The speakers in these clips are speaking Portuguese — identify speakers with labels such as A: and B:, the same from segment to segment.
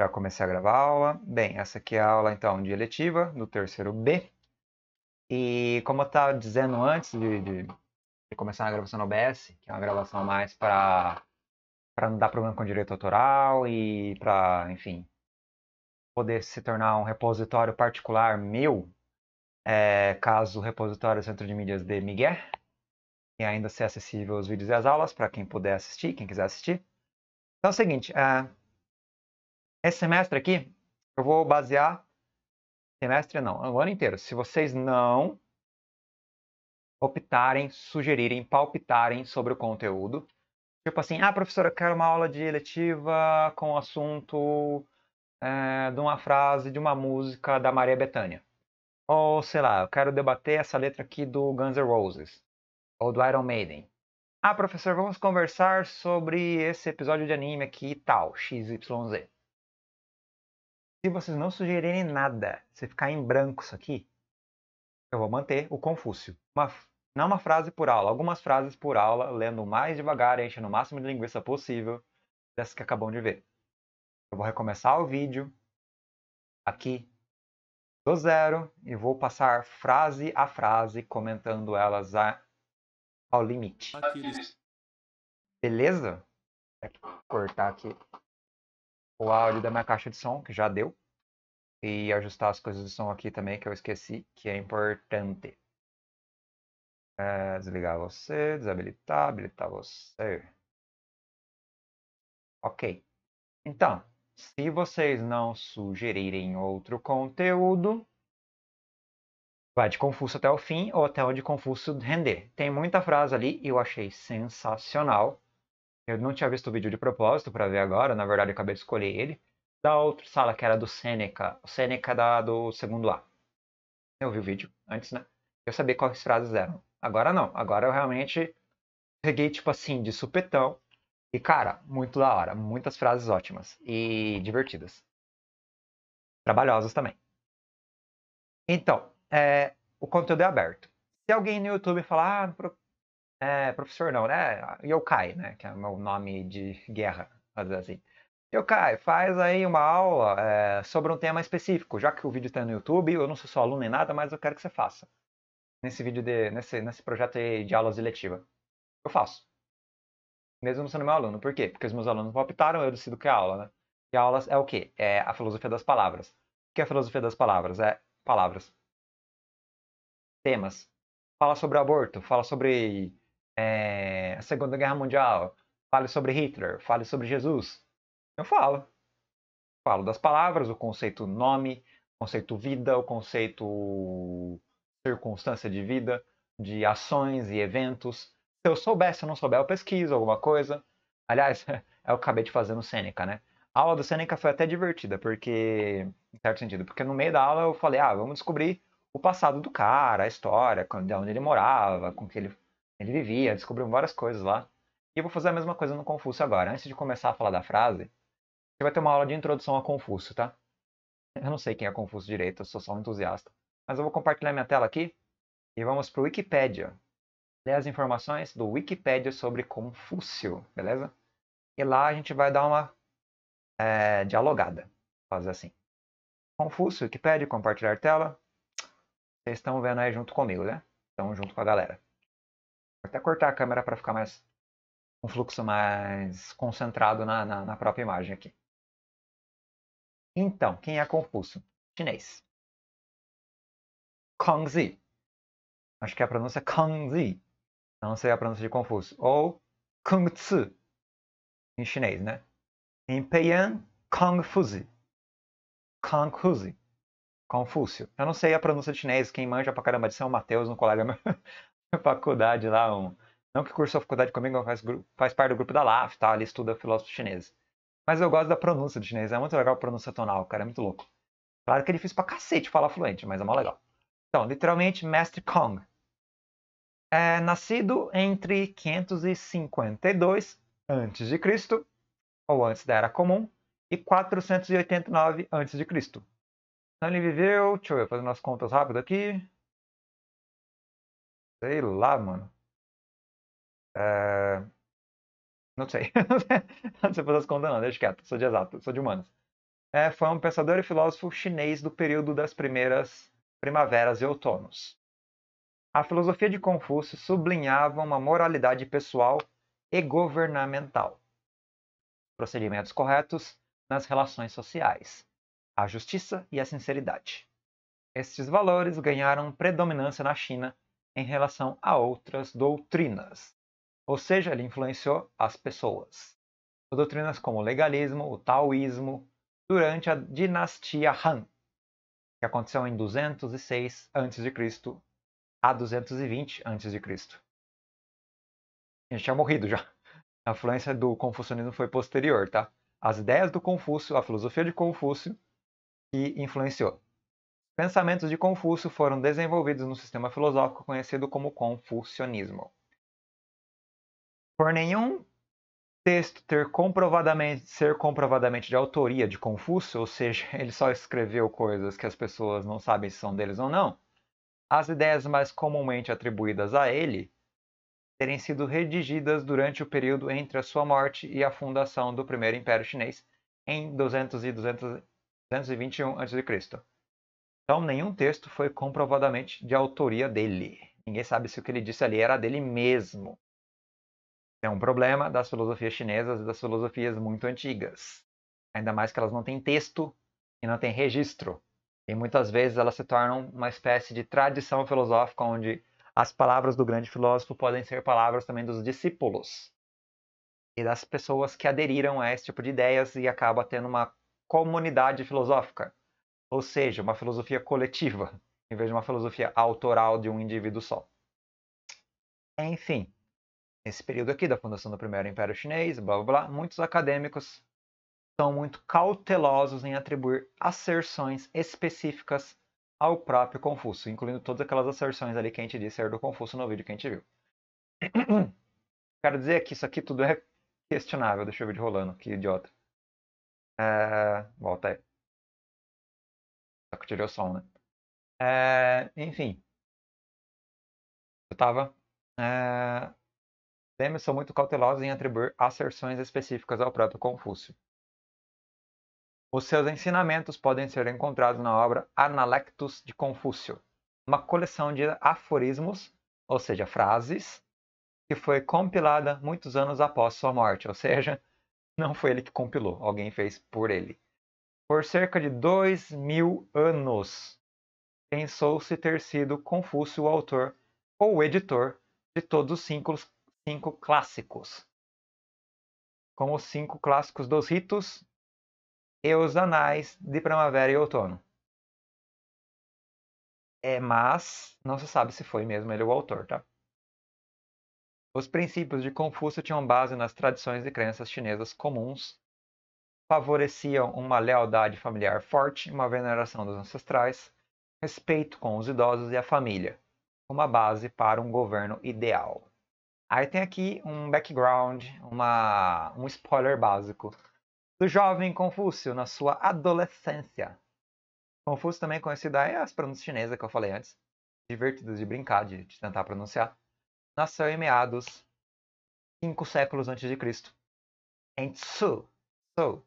A: Já comecei a gravar a aula. Bem, essa aqui é a aula então de eletiva, do terceiro B. E como eu estava dizendo antes de, de, de, começar a gravação no OBS, que é uma gravação mais para para não dar problema com o direito autoral e para, enfim, poder se tornar um repositório particular meu, é, caso o repositório Centro de Mídias de Miguel, e ainda ser acessível os vídeos e as aulas para quem puder assistir, quem quiser assistir. Então é o seguinte, é, esse semestre aqui, eu vou basear. Semestre não, o ano inteiro. Se vocês não optarem, sugerirem, palpitarem sobre o conteúdo, tipo assim, ah, professora, eu quero uma aula de eletiva com o assunto é, de uma frase de uma música da Maria Bethânia. Ou, sei lá, eu quero debater essa letra aqui do Guns N' Roses, ou do Iron Maiden. Ah, professor, vamos conversar sobre esse episódio de anime aqui e tal, XYZ. Se vocês não sugerirem nada, se ficar em branco isso aqui, eu vou manter o Confúcio. Uma, não uma frase por aula, algumas frases por aula, lendo mais devagar, enchendo o máximo de linguiça possível dessas que acabam de ver. Eu vou recomeçar o vídeo aqui do zero e vou passar frase a frase, comentando elas a, ao limite. Beleza? É vou cortar aqui o áudio da minha caixa de som, que já deu. E ajustar as coisas de som aqui também, que eu esqueci, que é importante. É, desligar você, desabilitar, habilitar você. Ok. Então, se vocês não sugerirem outro conteúdo, vai de Confúcio até o fim ou até onde Confúcio render. Tem muita frase ali e eu achei sensacional. Eu não tinha visto o vídeo de propósito para ver agora, na verdade eu acabei de escolher ele. Da outra sala, que era do Seneca, o Seneca da, do segundo A. Eu vi o vídeo antes, né? Eu sabia quais frases eram. Agora não, agora eu realmente peguei, tipo assim, de supetão. E, cara, muito da hora. Muitas frases ótimas e divertidas. Trabalhosas também. Então, é, o conteúdo é aberto. Se alguém no YouTube falar, ah, é, professor não, né? Yokai, né? Que é o meu nome de guerra, vamos dizer assim. Yokai, faz aí uma aula é, sobre um tema específico. Já que o vídeo está no YouTube, eu não sou só aluno nem nada, mas eu quero que você faça. Nesse vídeo de. nesse, nesse projeto aí de aulas eletiva. Eu faço. Mesmo sendo meu aluno. Por quê? Porque os meus alunos optaram, eu decido que é aula, né? E aulas é o quê? É a filosofia das palavras. O que é a filosofia das palavras? É palavras. Temas. Fala sobre aborto, fala sobre é, a Segunda Guerra Mundial, fale sobre Hitler, fale sobre Jesus. Eu falo. Falo das palavras, o conceito nome, o conceito vida, o conceito circunstância de vida, de ações e eventos. Se eu soubesse, se eu não souber, eu é pesquiso alguma coisa. Aliás, é eu acabei de fazer no Seneca, né? A aula do Seneca foi até divertida, porque, em certo sentido, porque no meio da aula eu falei, ah, vamos descobrir o passado do cara, a história, de onde ele morava, com que ele ele vivia, descobriu várias coisas lá. E eu vou fazer a mesma coisa no Confúcio agora. Antes de começar a falar da frase, você vai ter uma aula de introdução a Confúcio, tá? Eu não sei quem é Confúcio direito, eu sou só um entusiasta. Mas eu vou compartilhar minha tela aqui e vamos para o Wikipedia. Ler as informações do Wikipedia sobre Confúcio, beleza? E lá a gente vai dar uma é, dialogada. Fazer assim. Confúcio, Wikipedia, compartilhar tela. Vocês estão vendo aí junto comigo, né? Estão junto com a galera. Vou até cortar a câmera para ficar mais um fluxo mais concentrado na, na, na própria imagem aqui. Então, quem é Confúcio? Chinês. Kongzi. Acho que a pronúncia é Kongzi. Não sei a pronúncia de Confúcio. Ou Kangzi, em chinês, né? Em Peian, Kongfuzi, Kongfuzi, Confúcio. Eu não sei a pronúncia de chinês. Quem manja pra caramba disso é o Matheus, um colega meu. faculdade lá, um, não que cursou faculdade comigo, faz, faz parte do grupo da LAF, tá? Ele estuda filósofo chinês. Mas eu gosto da pronúncia do chinês, é muito legal a pronúncia tonal, cara, é muito louco. Claro que é difícil pra cacete falar fluente, mas é mó legal. Então, literalmente, Mestre Kong. É nascido entre 552 a.C., ou antes da Era Comum, e 489 a.C. Então ele viveu, deixa eu ver, fazer umas contas rápido aqui, Sei lá, mano. É... Não sei. não sei fazer as contas, não, deixa quieto. Sou de exato, sou de humanas. É, foi um pensador e filósofo chinês do período das primeiras primaveras e outonos. A filosofia de Confúcio sublinhava uma moralidade pessoal e governamental, procedimentos corretos nas relações sociais, a justiça e a sinceridade. Estes valores ganharam predominância na China em relação a outras doutrinas. Ou seja, ele influenciou as pessoas. Doutrinas como o legalismo, o taoísmo, durante a dinastia Han, que aconteceu em 206 a.C. a 220 a.C. A gente tinha morrido já. A influência do confucionismo foi posterior, tá? As ideias do Confúcio, a filosofia de Confúcio, que influenciou. Pensamentos de Confúcio foram desenvolvidos no sistema filosófico conhecido como confucionismo. Por nenhum texto ter comprovadamente, ser comprovadamente de autoria de Confúcio, ou seja, ele só escreveu coisas que as pessoas não sabem se são deles ou não, as ideias mais comumente atribuídas a ele terem sido redigidas durante o período entre a sua morte e a fundação do primeiro Império Chinês em 200 e 200, 221 a.C. Então, nenhum texto foi comprovadamente de autoria dele. Ninguém sabe se o que ele disse ali era dele mesmo. É um problema das filosofias chinesas e das filosofias muito antigas. Ainda mais que elas não têm texto e não têm registro. E muitas vezes elas se tornam uma espécie de tradição filosófica onde as palavras do grande filósofo podem ser palavras também dos discípulos e das pessoas que aderiram a esse tipo de ideias e acaba tendo uma comunidade filosófica. Ou seja, uma filosofia coletiva, em vez de uma filosofia autoral de um indivíduo só. Enfim, nesse período aqui da fundação do primeiro império chinês, blá blá blá, muitos acadêmicos são muito cautelosos em atribuir asserções específicas ao próprio Confúcio, incluindo todas aquelas asserções ali que a gente disse ser do Confúcio no vídeo que a gente viu. Quero dizer que isso aqui tudo é questionável. Deixa eu ver de rolando, que idiota. É... Volta aí. Tirou o som, né? É, enfim. Eu tava. É, são muito cautelosos em atribuir asserções específicas ao próprio Confúcio. Os seus ensinamentos podem ser encontrados na obra Analectus de Confúcio, uma coleção de aforismos, ou seja, frases, que foi compilada muitos anos após sua morte, ou seja, não foi ele que compilou, alguém fez por ele. Por cerca de dois mil anos, pensou-se ter sido Confúcio o autor ou editor de todos os cinco, cinco clássicos, como os cinco clássicos dos ritos e os anais de primavera e outono. É, mas não se sabe se foi mesmo ele o autor, tá? Os princípios de Confúcio tinham base nas tradições e crenças chinesas comuns favoreciam uma lealdade familiar forte, uma veneração dos ancestrais, respeito com os idosos e a família, uma base para um governo ideal. Aí tem aqui um background, uma, um spoiler básico do jovem Confúcio na sua adolescência. Confúcio também conhecido aí as pronúncias chinesas que eu falei antes, divertidas de brincar, de, de tentar pronunciar, nasceu em meados cinco séculos antes de Cristo, em Tsu, Tsu,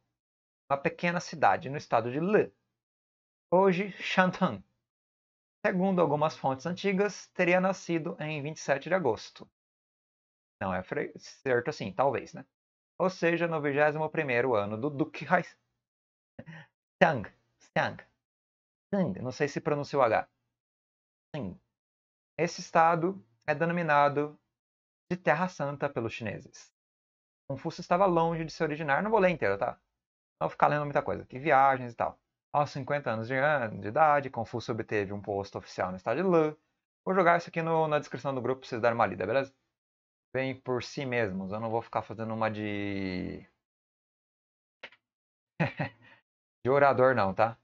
A: uma pequena cidade no estado de Le. Hoje, Shantung. Segundo algumas fontes antigas, teria nascido em 27 de agosto. Não é certo assim, talvez, né? Ou seja, no 21 ano do Duque Tang. Tang. Tang. Não sei se pronunciou H. Tang. Esse estado é denominado de Terra Santa pelos chineses. Confúcio estava longe de se originar, não vou ler inteiro, tá? não ficar lendo muita coisa, que viagens e tal. Aos 50 anos de, ah, de idade, Confúcio obteve um posto oficial no estado de Lu Vou jogar isso aqui no, na descrição do grupo para vocês darem uma lida, beleza? Vem por si mesmos, eu não vou ficar fazendo uma de. de orador, não, tá?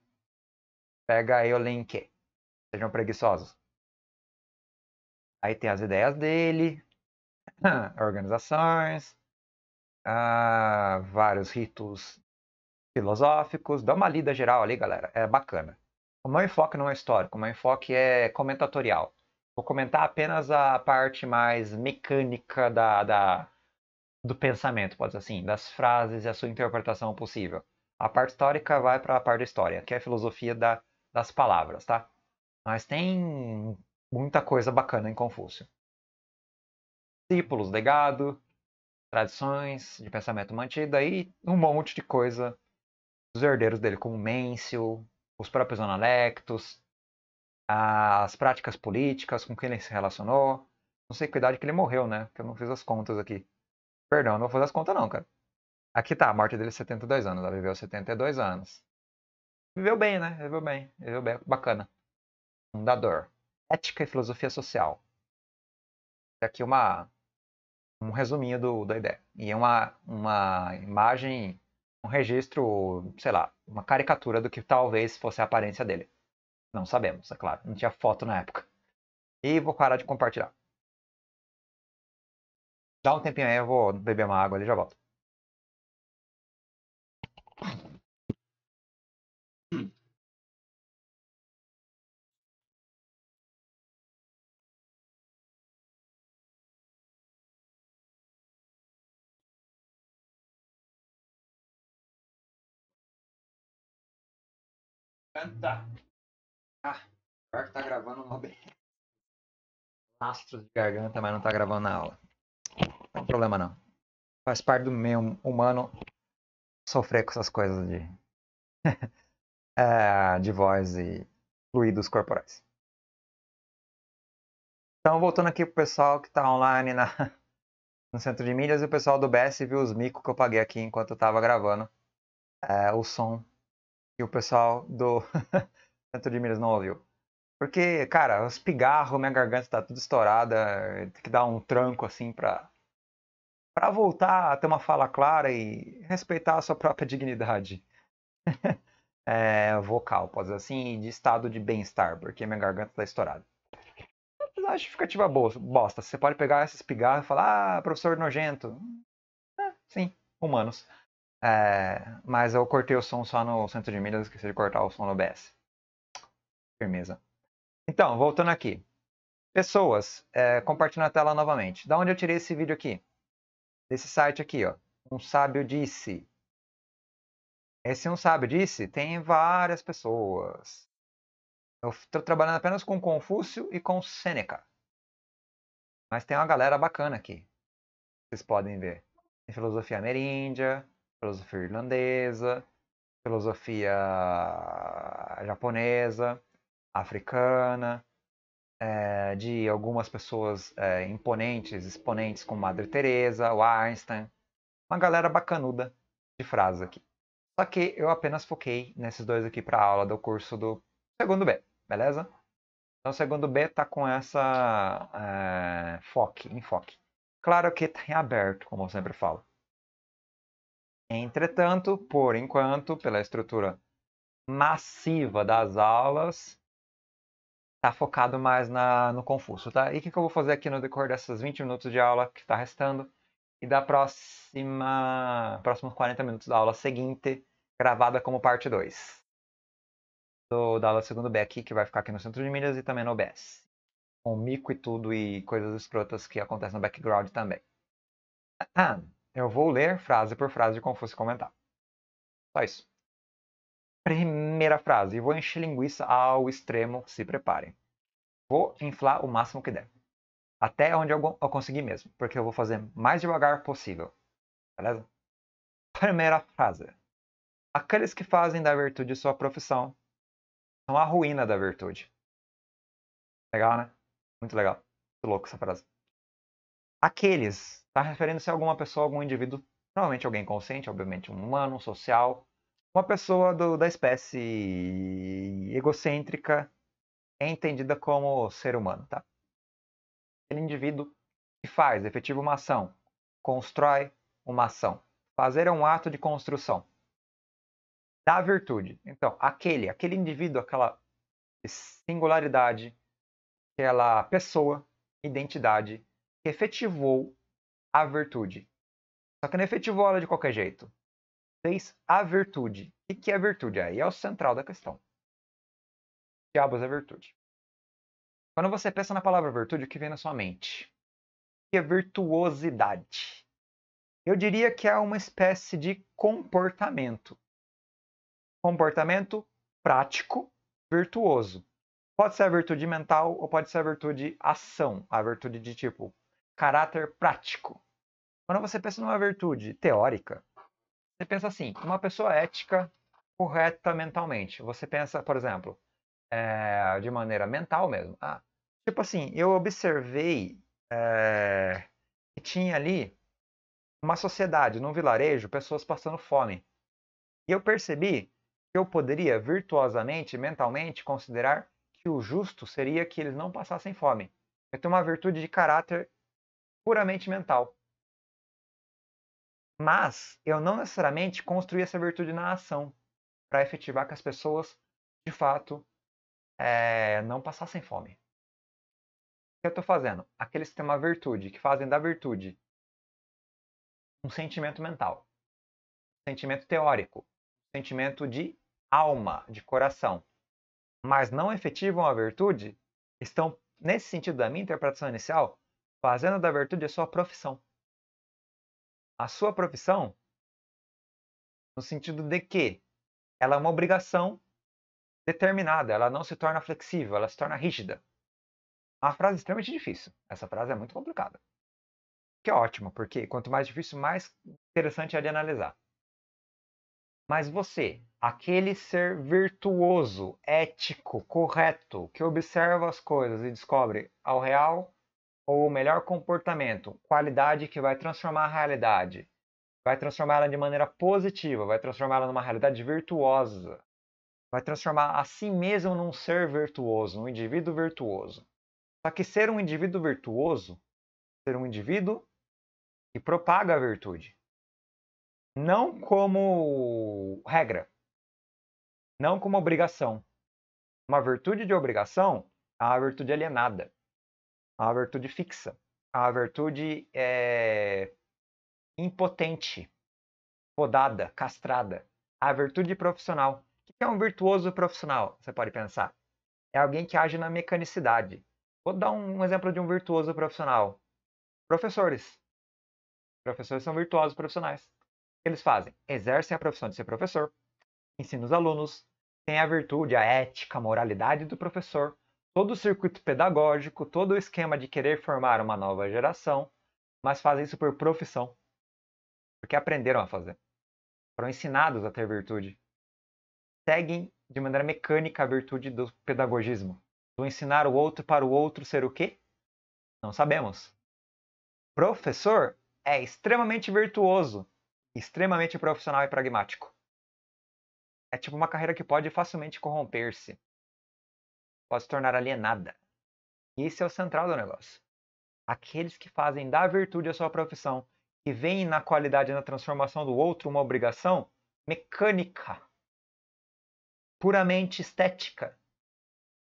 A: Pega aí o link. Sejam preguiçosos. Aí tem as ideias dele, organizações, ah, vários ritos filosóficos. Dá uma lida geral ali, galera. É bacana. O meu enfoque não é histórico, o meu enfoque é comentatorial. Vou comentar apenas a parte mais mecânica da, da do pensamento, pode dizer assim, das frases e a sua interpretação possível. A parte histórica vai para a parte da história, que é a filosofia da, das palavras, tá? Mas tem muita coisa bacana em Confúcio. Discípulos, legado, tradições de pensamento mantida e um monte de coisa os herdeiros dele, como Mencio, os próprios analectos, as práticas políticas, com quem ele se relacionou. Não sei que idade que ele morreu, né? Que eu não fiz as contas aqui. Perdão, eu não vou fazer as contas não, cara. Aqui tá, a morte dele é 72 anos, ela viveu 72 anos. Viveu bem, né? Viveu bem, viveu bem, bacana. Fundador. Ética e filosofia social. Aqui uma um resuminho do, da ideia. E é uma, uma imagem um registro, sei lá, uma caricatura do que talvez fosse a aparência dele. Não sabemos, é claro, não tinha foto na época. E vou parar de compartilhar. Dá um tempinho aí,
B: eu vou beber uma água ali e já volto. Canta. Ah, pior que tá gravando no bem.
A: Astros de garganta, mas não tá gravando na aula. Não tem é problema não. Faz parte do meio humano sofrer com essas coisas de. é, de voz e fluidos corporais. Então, voltando aqui pro pessoal que tá online na, no centro de mídias e o pessoal do BS viu os micos que eu paguei aqui enquanto eu tava gravando é, o som e o pessoal do centro de Minas não ouviu. Porque, cara, os pigarros, minha garganta tá tudo estourada, tem que dar um tranco assim pra, pra voltar a ter uma fala clara e respeitar a sua própria dignidade. é, vocal, pode dizer assim, de estado de bem-estar, porque minha garganta tá estourada. Não é justificativa bosta. Você pode pegar esses pigarros e falar, ah, professor nojento. É, sim, humanos. É, mas eu cortei o som só no centro de milhas, esqueci de cortar o som no OBS. Firmeza. Então, voltando aqui. Pessoas, é, compartilhando a tela novamente. Da onde eu tirei esse vídeo aqui? Desse site aqui, ó. Um sábio disse. Esse um sábio disse tem várias pessoas. Eu estou trabalhando apenas com Confúcio e com Sêneca. Mas tem uma galera bacana aqui. Vocês podem ver. Tem filosofia ameríndia, filosofia irlandesa, filosofia ah, japonesa, africana, é, de algumas pessoas é, imponentes, exponentes como Madre Teresa, o Einstein, uma galera bacanuda de frases aqui. Só que eu apenas foquei nesses dois aqui para a aula do curso do segundo B, beleza? Então, o segundo B está com essa é, foque, enfoque. Claro que está em aberto, como eu sempre falo. Entretanto, por enquanto, pela estrutura massiva das aulas, está focado mais na, no Confúcio, tá? E o que, que eu vou fazer aqui no decorrer dessas 20 minutos de aula que está restando e da próxima, próximos 40 minutos da aula seguinte, gravada como parte 2 do, da aula segundo B aqui, que vai ficar aqui no Centro de Milhas e também no OBS. Com mico e tudo e coisas escrotas que acontecem no background também. Ah. Eu vou ler frase por frase como fosse comentar. Só isso. Primeira frase. Vou encher linguiça ao extremo, se preparem. Vou inflar o máximo que der. Até onde eu conseguir mesmo, porque eu vou fazer mais devagar possível. Beleza? Primeira frase. Aqueles que fazem da virtude sua profissão são a ruína da virtude. Legal, né? Muito legal. Muito louco essa frase aqueles, está referindo-se a é alguma pessoa, algum indivíduo, normalmente alguém consciente, obviamente um humano, um social, uma pessoa do, da espécie egocêntrica é entendida como ser humano, tá? Aquele indivíduo que faz, efetiva uma ação, constrói uma ação. Fazer é um ato de construção da virtude. Então, aquele, aquele indivíduo, aquela singularidade, aquela pessoa, identidade efetivou a virtude. Só que não efetivou ela de qualquer jeito. Fez a virtude. O que é virtude? Aí é o central da questão. Diabos é virtude. Quando você pensa na palavra virtude, o que vem na sua mente? O que é virtuosidade? Eu diria que é uma espécie de comportamento. Comportamento prático, virtuoso. Pode ser a virtude mental ou pode ser a virtude ação, a virtude de tipo caráter prático. Quando você pensa numa virtude teórica, você pensa assim, uma pessoa ética correta mentalmente. Você pensa, por exemplo, é, de maneira mental mesmo. Ah, tipo assim, eu observei é, que tinha ali uma sociedade, num vilarejo, pessoas passando fome. E eu percebi que eu poderia virtuosamente, mentalmente, considerar que o justo seria que eles não passassem fome. Eu tenho uma virtude de caráter puramente mental. Mas eu não necessariamente construí essa virtude na ação para efetivar que as pessoas, de fato, é, não passassem fome. O que eu estou fazendo? Aqueles que têm uma virtude, que fazem da virtude um sentimento mental, um sentimento teórico, um sentimento de alma, de coração, mas não efetivam a virtude, estão, nesse sentido da minha interpretação inicial, Fazenda da virtude é sua profissão. A sua profissão, no sentido de que ela é uma obrigação determinada, ela não se torna flexível, ela se torna rígida. uma frase é extremamente difícil. Essa frase é muito complicada. Que é ótimo, porque quanto mais difícil, mais interessante é de analisar. Mas você, aquele ser virtuoso, ético, correto, que observa as coisas e descobre ao real ou melhor comportamento, qualidade que vai transformar a realidade, vai transformá-la de maneira positiva, vai transformá-la numa realidade virtuosa, vai transformar a si mesmo num ser virtuoso, num indivíduo virtuoso. Só que ser um indivíduo virtuoso, ser um indivíduo que propaga a virtude, não como regra, não como obrigação. Uma virtude de obrigação é uma virtude alienada a virtude fixa, a virtude eh, é, impotente, podada, castrada, a virtude profissional. O que é um virtuoso profissional? Você pode pensar. É alguém que age na mecanicidade. Vou dar um exemplo de um virtuoso profissional. Professores. Professores são virtuosos profissionais. O que eles fazem? Exercem a profissão de ser professor, ensinam os alunos, têm a virtude, a ética, a moralidade do professor, todo o circuito pedagógico, todo o esquema de querer formar uma nova geração, mas fazem isso por profissão. Porque aprenderam a fazer. Foram ensinados a ter virtude. Seguem de maneira mecânica a virtude do pedagogismo. Do ensinar o outro para o outro ser o quê? Não sabemos. Professor é extremamente virtuoso, extremamente profissional e pragmático. É tipo uma carreira que pode facilmente corromper-se pode se tornar alienada. Esse é o central do negócio. Aqueles que fazem da virtude a sua profissão que veem na qualidade e na transformação do outro uma obrigação mecânica, puramente estética,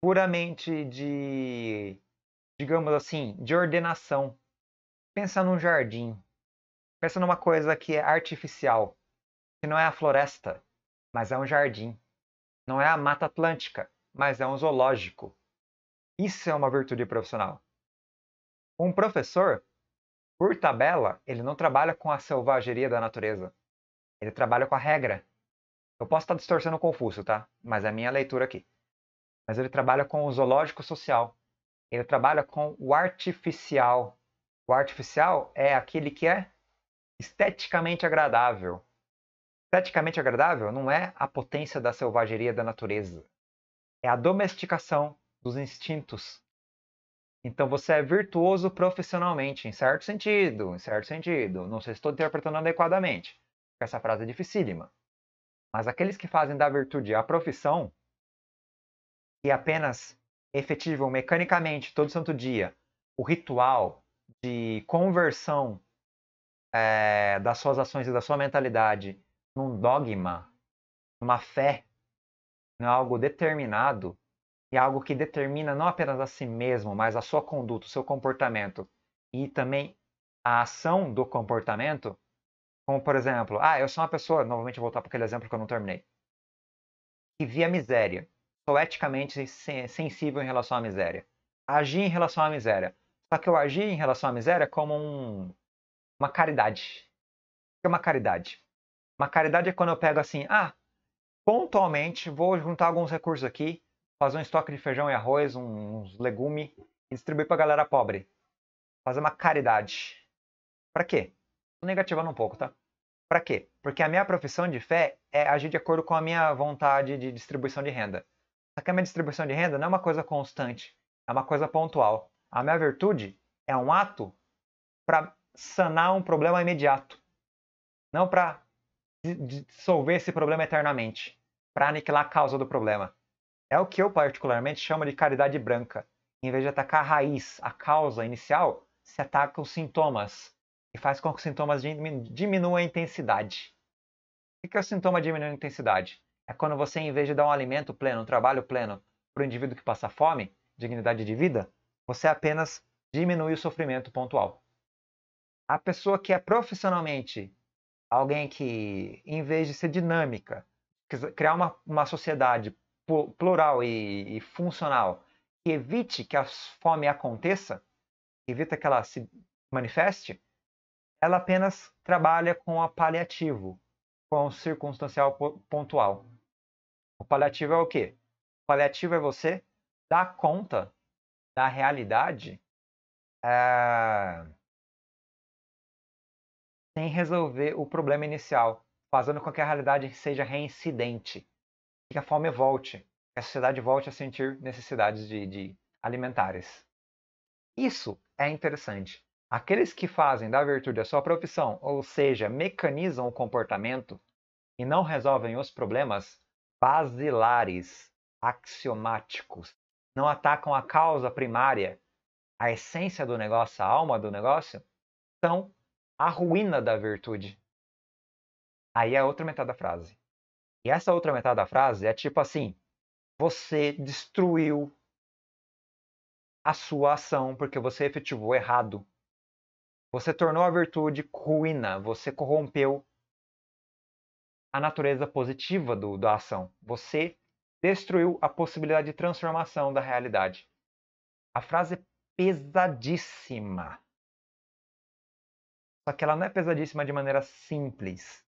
A: puramente de, digamos assim, de ordenação. Pensa num jardim. Pensa numa coisa que é artificial, que não é a floresta, mas é um jardim. Não é a Mata Atlântica, mas é um zoológico. Isso é uma virtude profissional. Um professor, por tabela, ele não trabalha com a selvageria da natureza. Ele trabalha com a regra. Eu posso estar distorcendo o Confúcio, tá? Mas é a minha leitura aqui. Mas ele trabalha com o zoológico social. Ele trabalha com o artificial. O artificial é aquele que é esteticamente agradável. Esteticamente agradável não é a potência da selvageria da natureza é a domesticação dos instintos. Então você é virtuoso profissionalmente, em certo sentido, em certo sentido. Não sei se estou interpretando adequadamente, porque essa frase é dificílima. Mas aqueles que fazem da virtude a profissão e apenas efetivam mecanicamente todo santo dia o ritual de conversão é, das suas ações e da sua mentalidade num dogma, numa fé não é algo determinado, é algo que determina não apenas a si mesmo, mas a sua conduta, o seu comportamento e também a ação do comportamento, como por exemplo, ah, eu sou uma pessoa, novamente vou voltar para aquele exemplo que eu não terminei, que via miséria, sou eticamente sensível em relação à miséria, agi em relação à miséria, só que eu agi em relação à miséria como um, uma caridade. O que é uma caridade? Uma caridade é quando eu pego assim, ah, pontualmente vou juntar alguns recursos aqui, fazer um estoque de feijão e arroz, uns legumes e distribuir para galera pobre. Fazer uma caridade. Para quê? Tô negativando um pouco, tá? Para quê? Porque a minha profissão de fé é agir de acordo com a minha vontade de distribuição de renda. Só que a minha distribuição de renda não é uma coisa constante, é uma coisa pontual. A minha virtude é um ato para sanar um problema imediato, não para dissolver esse problema eternamente para aniquilar a causa do problema. É o que eu particularmente chamo de caridade branca. Em vez de atacar a raiz, a causa inicial, se ataca os sintomas e faz com que os sintomas diminuam a intensidade. O que é o sintoma diminuindo a intensidade? É quando você, em vez de dar um alimento pleno, um trabalho pleno para o indivíduo que passa fome, dignidade de vida, você apenas diminui o sofrimento pontual. A pessoa que é profissionalmente alguém que, em vez de ser dinâmica, criar uma, uma sociedade plural e, e funcional que evite que a fome aconteça, evita que ela se manifeste, ela apenas trabalha com a paliativo, com o circunstancial pontual. O paliativo é o quê? O paliativo é você dar conta da realidade é... sem resolver o problema inicial fazendo com que a realidade seja reincidente, que a fome volte, que a sociedade volte a sentir necessidades de, de alimentares. Isso é interessante. Aqueles que fazem da virtude a sua profissão, ou seja, mecanizam o comportamento e não resolvem os problemas basilares, axiomáticos, não atacam a causa primária, a essência do negócio, a alma do negócio, são a ruína da virtude. Aí a é outra metade da frase. E essa outra metade da frase é tipo assim: você destruiu a sua ação porque você efetivou errado. Você tornou a virtude ruína, você corrompeu a natureza positiva do, da ação. Você destruiu a possibilidade de transformação da realidade. A frase é pesadíssima. Só que ela não é pesadíssima de maneira simples.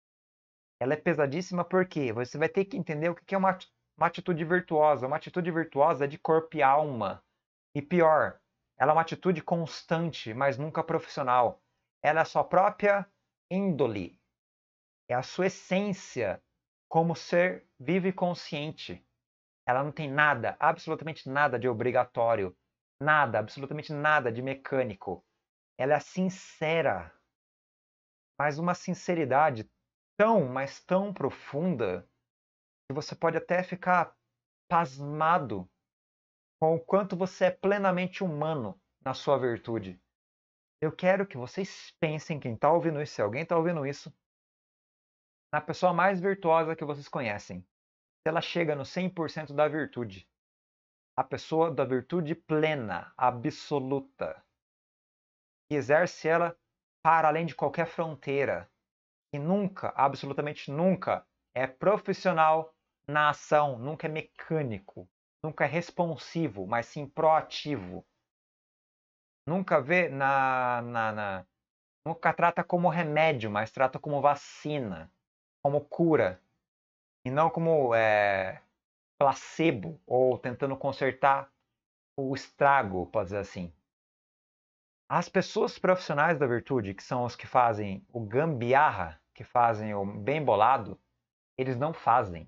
A: Ela é pesadíssima porque você vai ter que entender o que é uma, uma atitude virtuosa. Uma atitude virtuosa é de corpo e alma. E pior, ela é uma atitude constante, mas nunca profissional. Ela é a sua própria índole. É a sua essência como ser vivo e consciente. Ela não tem nada, absolutamente nada de obrigatório, nada, absolutamente nada de mecânico. Ela é sincera, mas uma sinceridade tão, mas tão profunda que você pode até ficar pasmado com o quanto você é plenamente humano na sua virtude. Eu quero que vocês pensem, quem está ouvindo isso, se alguém está ouvindo isso, na pessoa mais virtuosa que vocês conhecem. Se ela chega no 100% da virtude, a pessoa da virtude plena, absoluta, e exerce ela para além de qualquer fronteira, que nunca, absolutamente nunca, é profissional na ação, nunca é mecânico, nunca é responsivo, mas sim proativo. Nunca vê na, na, na nunca trata como remédio, mas trata como vacina, como cura, e não como é, placebo ou tentando consertar o estrago, pode dizer assim. As pessoas profissionais da virtude, que são os que fazem o gambiarra, que fazem o bem bolado, eles não fazem.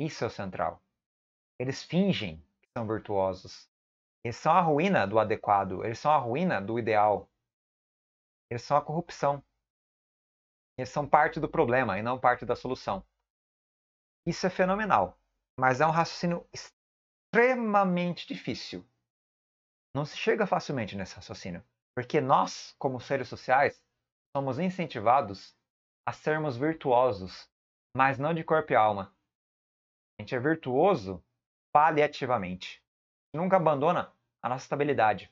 A: Isso é o central. Eles fingem que são virtuosos. Eles são a ruína do adequado, eles são a ruína do ideal. Eles são a corrupção. Eles são parte do problema e não parte da solução. Isso é fenomenal, mas é um raciocínio extremamente difícil. Não se chega facilmente nesse raciocínio, porque nós, como seres sociais, somos incentivados a sermos virtuosos, mas não de corpo e alma. A gente é virtuoso paliativamente. Nunca abandona a nossa estabilidade.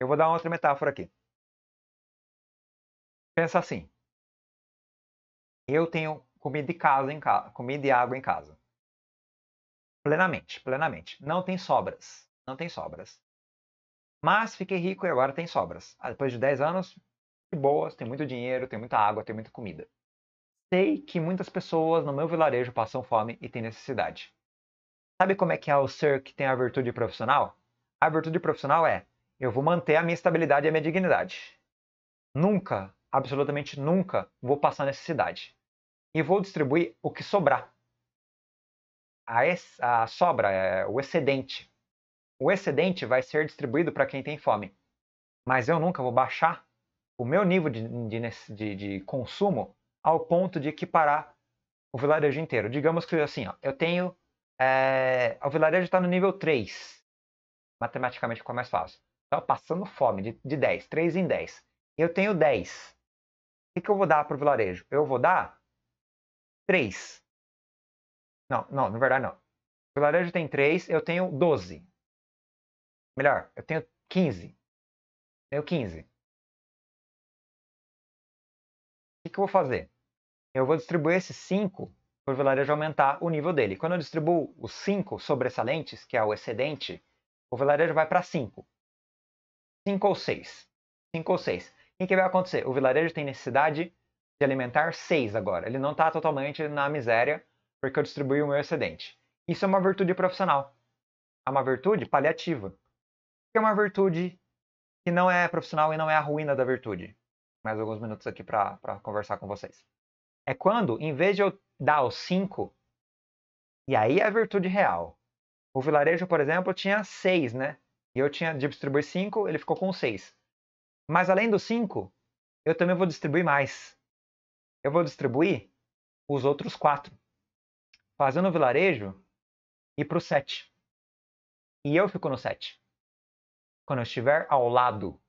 A: Eu vou dar uma outra metáfora aqui. Pensa assim. Eu tenho comida e casa em casa, comida e água em casa. Plenamente, plenamente. Não tem sobras, não tem sobras. Mas fiquei rico e agora tem sobras. Ah, depois de 10 anos, de boas, tem muito dinheiro, tem muita água, tem muita comida. Sei que muitas pessoas no meu vilarejo passam fome e têm necessidade. Sabe como é que é o ser que tem a virtude profissional? A virtude profissional é: eu vou manter a minha estabilidade e a minha dignidade. Nunca, absolutamente nunca, vou passar necessidade. E vou distribuir o que sobrar. A, a sobra, é o excedente. O excedente vai ser distribuído para quem tem fome. Mas eu nunca vou baixar o meu nível de, de, de, de consumo ao ponto de equiparar o vilarejo inteiro. Digamos que assim, ó, eu tenho. É, o vilarejo está no nível 3. Matematicamente ficou mais fácil. Então, passando fome de, de 10, 3 em 10. Eu tenho 10. O que, que eu vou dar para o vilarejo? Eu vou dar 3. Não, não, na verdade não. O vilarejo tem 3, eu tenho 12. Melhor, eu
B: tenho 15. Tenho 15. O
A: que, que eu vou fazer? eu vou distribuir esses 5 o vilarejo aumentar o nível dele. Quando eu distribuo os 5 sobressalentes, que é o excedente, o vilarejo vai para 5. 5 ou 6. 5 ou 6. O que vai acontecer? O vilarejo tem necessidade de alimentar 6 agora. Ele não está totalmente na miséria porque eu distribuí o meu excedente. Isso é uma virtude profissional. É uma virtude paliativa. É uma virtude que não é profissional e não é a ruína da virtude. Mais alguns minutos aqui para conversar com vocês. É quando, em vez de eu dar o 5, e aí é a virtude real. O vilarejo, por exemplo, tinha 6, né? E eu tinha de distribuir 5, ele ficou com 6. Mas além do 5, eu também vou distribuir mais. Eu vou distribuir os outros 4. Fazendo o vilarejo ir para o 7. E eu fico no 7. Quando eu estiver ao lado,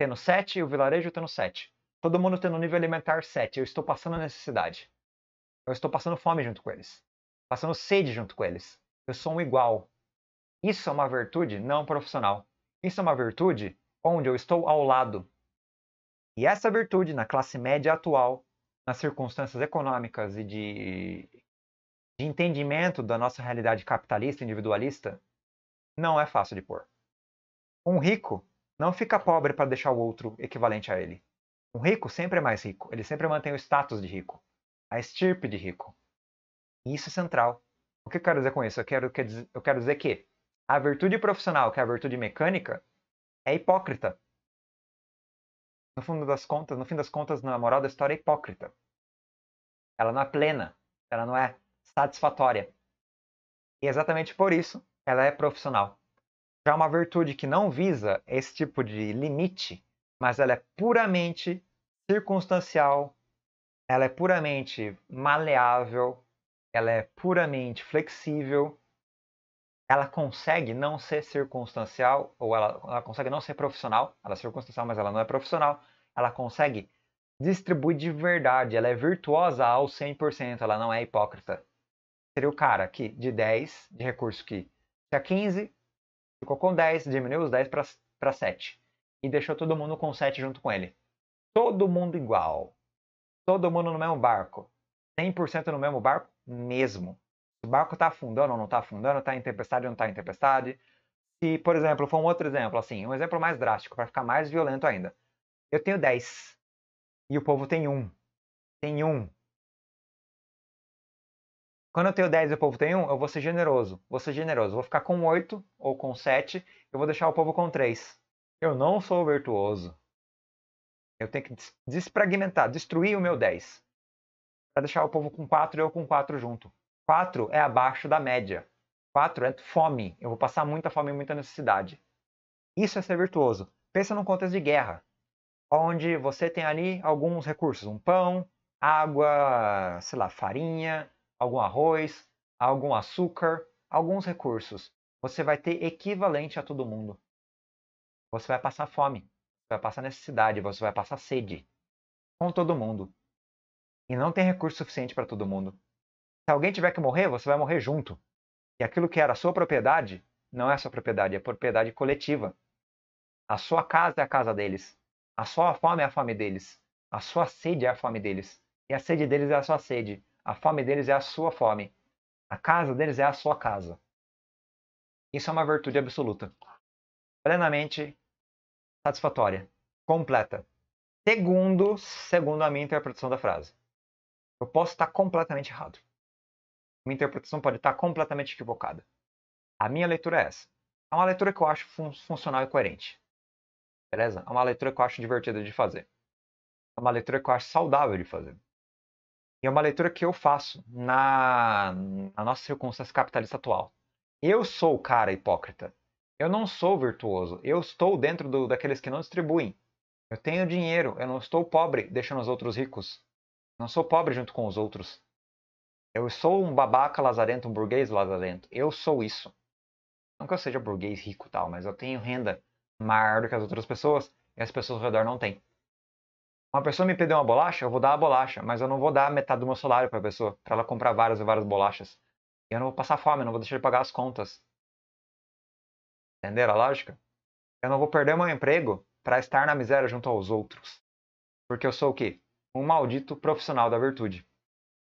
A: tendo 7 e o vilarejo tendo 7. Todo mundo tendo um nível alimentar 7. Eu estou passando necessidade. Eu estou passando fome junto com eles. Passando sede junto com eles. Eu sou um igual. Isso é uma virtude não profissional. Isso é uma virtude onde eu estou ao lado. E essa virtude, na classe média atual, nas circunstâncias econômicas e de, de entendimento da nossa realidade capitalista, individualista, não é fácil de pôr. Um rico não fica pobre para deixar o outro equivalente a ele. Um rico sempre é mais rico, ele sempre mantém o status de rico, a estirpe de rico. E isso é central. O que eu quero dizer com isso? Eu quero, eu quero dizer que a virtude profissional, que é a virtude mecânica, é hipócrita. No fundo das contas, no fim das contas, na moral da história é hipócrita. Ela não é plena, ela não é satisfatória. E é exatamente por isso ela é profissional. Já uma virtude que não visa esse tipo de limite mas ela é puramente circunstancial, ela é puramente maleável, ela é puramente flexível, ela consegue não ser circunstancial, ou ela, ela consegue não ser profissional, ela é circunstancial, mas ela não é profissional, ela consegue distribuir de verdade, ela é virtuosa ao 100%, ela não é hipócrita. Seria o cara que de 10 de recurso que tinha 15, ficou com 10, diminuiu os 10 para 7 e deixou todo mundo com sete junto com ele. Todo mundo igual. Todo mundo no mesmo barco. 100% no mesmo barco mesmo. Se o barco está afundando ou não está afundando, está em tempestade ou não está em tempestade. Se, por exemplo, for um outro exemplo, assim, um exemplo mais drástico, para ficar mais violento ainda. Eu tenho 10 e o povo tem 1. Tem 1. Quando eu tenho 10 e o povo tem 1, eu vou ser generoso. Vou ser generoso. Vou ficar com 8 ou com 7, eu vou deixar o povo com 3. Eu não sou virtuoso. Eu tenho que despragmentar, destruir o meu 10. Para deixar o povo com 4 e eu com 4 junto. 4 é abaixo da média. 4 é fome. Eu vou passar muita fome e muita necessidade. Isso é ser virtuoso. Pensa num contexto de guerra, onde você tem ali alguns recursos, um pão, água, sei lá, farinha, algum arroz, algum açúcar, alguns recursos. Você vai ter equivalente a todo mundo. Você vai passar fome, você vai passar necessidade, você vai passar sede. Com todo mundo. E não tem recurso suficiente para todo mundo. Se alguém tiver que morrer, você vai morrer junto. E aquilo que era sua propriedade não é sua propriedade, é propriedade coletiva. A sua casa é a casa deles. A sua fome é a fome deles. A sua sede é a fome deles. E a sede deles é a sua sede. A fome deles é a sua fome. A casa deles é a sua casa. Isso é uma virtude absoluta. Plenamente satisfatória, completa. Segundo, segundo a minha interpretação da frase. Eu posso estar completamente errado. Minha interpretação pode estar completamente equivocada. A minha leitura é essa. É uma leitura que eu acho fun funcional e coerente. Beleza? É uma leitura que eu acho divertida de fazer. É uma leitura que eu acho saudável de fazer. E é uma leitura que eu faço na, na nossa circunstância capitalista atual. Eu sou o cara hipócrita. Eu não sou virtuoso. Eu estou dentro do, daqueles que não distribuem. Eu tenho dinheiro. Eu não estou pobre deixando os outros ricos. Não sou pobre junto com os outros. Eu sou um babaca lazarento, um burguês lazarento. Eu sou isso. Não que eu seja burguês rico tal, mas eu tenho renda maior do que as outras pessoas e as pessoas ao redor não têm. Uma pessoa me pediu uma bolacha, eu vou dar a bolacha, mas eu não vou dar metade do meu salário para a pessoa, para ela comprar várias e várias bolachas. Eu não vou passar fome, não vou deixar de pagar as contas. Entenderam a lógica? Eu não vou perder meu emprego para estar na miséria junto aos outros. Porque eu sou o quê? Um maldito profissional da virtude.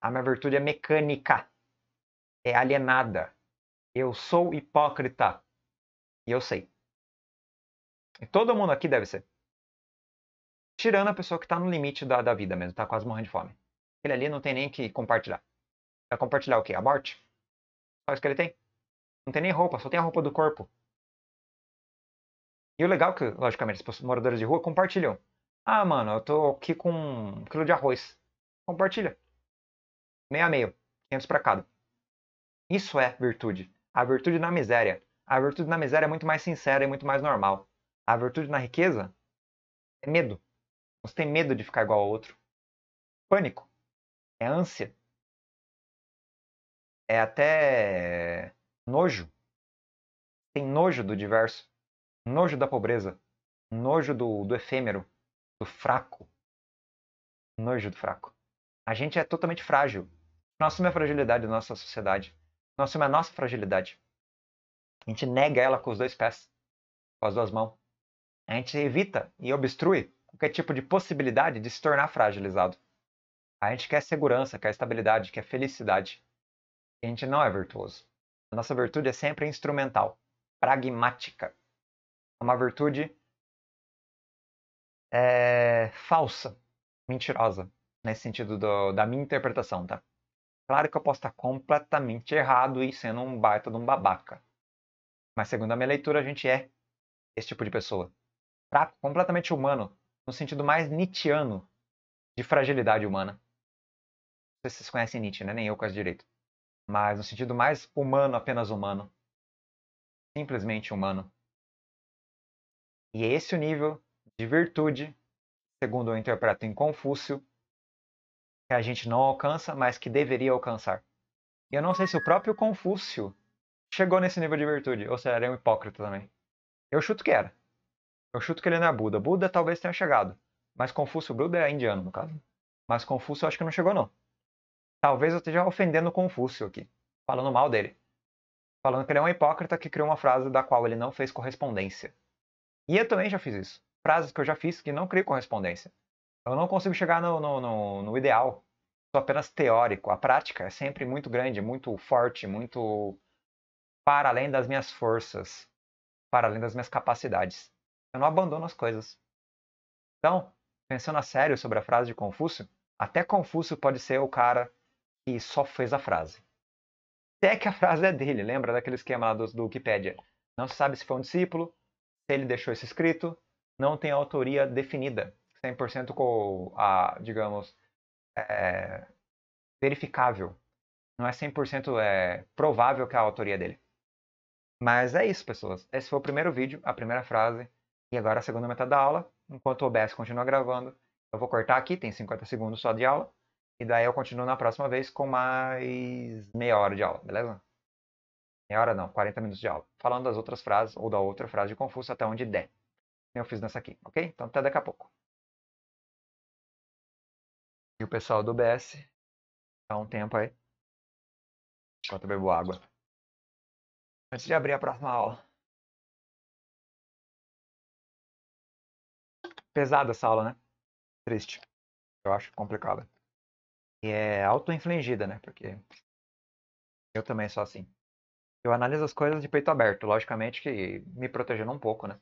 A: A minha virtude é mecânica. É alienada. Eu sou hipócrita. E eu sei. E todo mundo aqui deve ser. Tirando a pessoa que está no limite da, da vida mesmo, está quase morrendo de fome. Ele ali não tem nem que compartilhar. Vai compartilhar o quê? A morte? Só isso que ele tem? Não tem nem roupa, só tem a roupa do corpo. E o legal é que, logicamente, as moradoras de rua compartilham. Ah, mano, eu tô aqui com um quilo de arroz. Compartilha. Meio a meio. 500 para cada. Isso é virtude. A virtude na miséria. A virtude na miséria é muito mais sincera e muito mais normal. A virtude na riqueza é medo. Você tem medo de ficar igual ao outro.
B: Pânico. É ânsia. É
A: até nojo. Tem nojo do diverso nojo da pobreza, nojo do, do efêmero, do fraco. Nojo do fraco. A gente é totalmente frágil. Nós assumimos a fragilidade da nossa sociedade. Nós assumimos a nossa fragilidade. A gente nega ela com os dois pés, com as duas mãos. A gente evita e obstrui qualquer tipo de possibilidade de se tornar fragilizado. A gente quer segurança, quer estabilidade, quer felicidade. A gente não é virtuoso. A nossa virtude é sempre instrumental, pragmática. É uma virtude é, falsa, mentirosa, nesse sentido do, da minha interpretação, tá? Claro que eu posso estar completamente errado e sendo um baita de um babaca. Mas segundo a minha leitura, a gente é esse tipo de pessoa. Fraco, completamente humano, no sentido mais Nietzscheano de fragilidade humana. Não sei se vocês conhecem Nietzsche, né? Nem eu quase direito. Mas no sentido mais humano, apenas humano. Simplesmente humano. E é esse é o nível de virtude, segundo eu interpreto em Confúcio, que a gente não alcança, mas que deveria alcançar. E eu não sei se o próprio Confúcio chegou nesse nível de virtude, ou se era um hipócrita também. Eu chuto que era. Eu chuto que ele não é Buda. Buda talvez tenha chegado. Mas Confúcio, Buda é indiano, no caso. Mas Confúcio eu acho que não chegou, não. Talvez eu esteja ofendendo Confúcio aqui, falando mal dele. Falando que ele é um hipócrita que criou uma frase da qual ele não fez correspondência. E eu também já fiz isso. Frases que eu já fiz que não criam correspondência. Eu não consigo chegar no, no, no, no ideal. Sou apenas teórico. A prática é sempre muito grande, muito forte, muito para além das minhas forças, para além das minhas capacidades. Eu não abandono as coisas. Então, pensando a sério sobre a frase de Confúcio, até Confúcio pode ser o cara que só fez a frase. Até que a frase é dele, lembra daquele esquema lá do, do Wikipedia? Não se sabe se foi um discípulo, se ele deixou isso escrito, não tem autoria definida, 100% com a, digamos, é, verificável. Não é 100% é, provável que é a autoria é dele. Mas é isso, pessoas. Esse foi o primeiro vídeo, a primeira frase. E agora a segunda metade da aula. Enquanto o OBS continua gravando, eu vou cortar aqui, tem 50 segundos só de aula. E daí eu continuo na próxima vez com mais meia hora de aula, beleza? Meia hora não, 40 minutos de aula. Falando das outras frases ou da outra frase de Confúcio até onde der. Eu fiz nessa aqui, ok? Então até daqui a pouco.
B: E o pessoal do BS, dá um tempo aí. Enquanto eu bebo água. Antes de abrir a próxima aula. Pesada essa aula, né? Triste. Eu acho complicada.
A: E é auto-infligida, né? Porque eu também sou assim. Eu analiso as coisas de peito aberto, logicamente que me protegendo um pouco, né?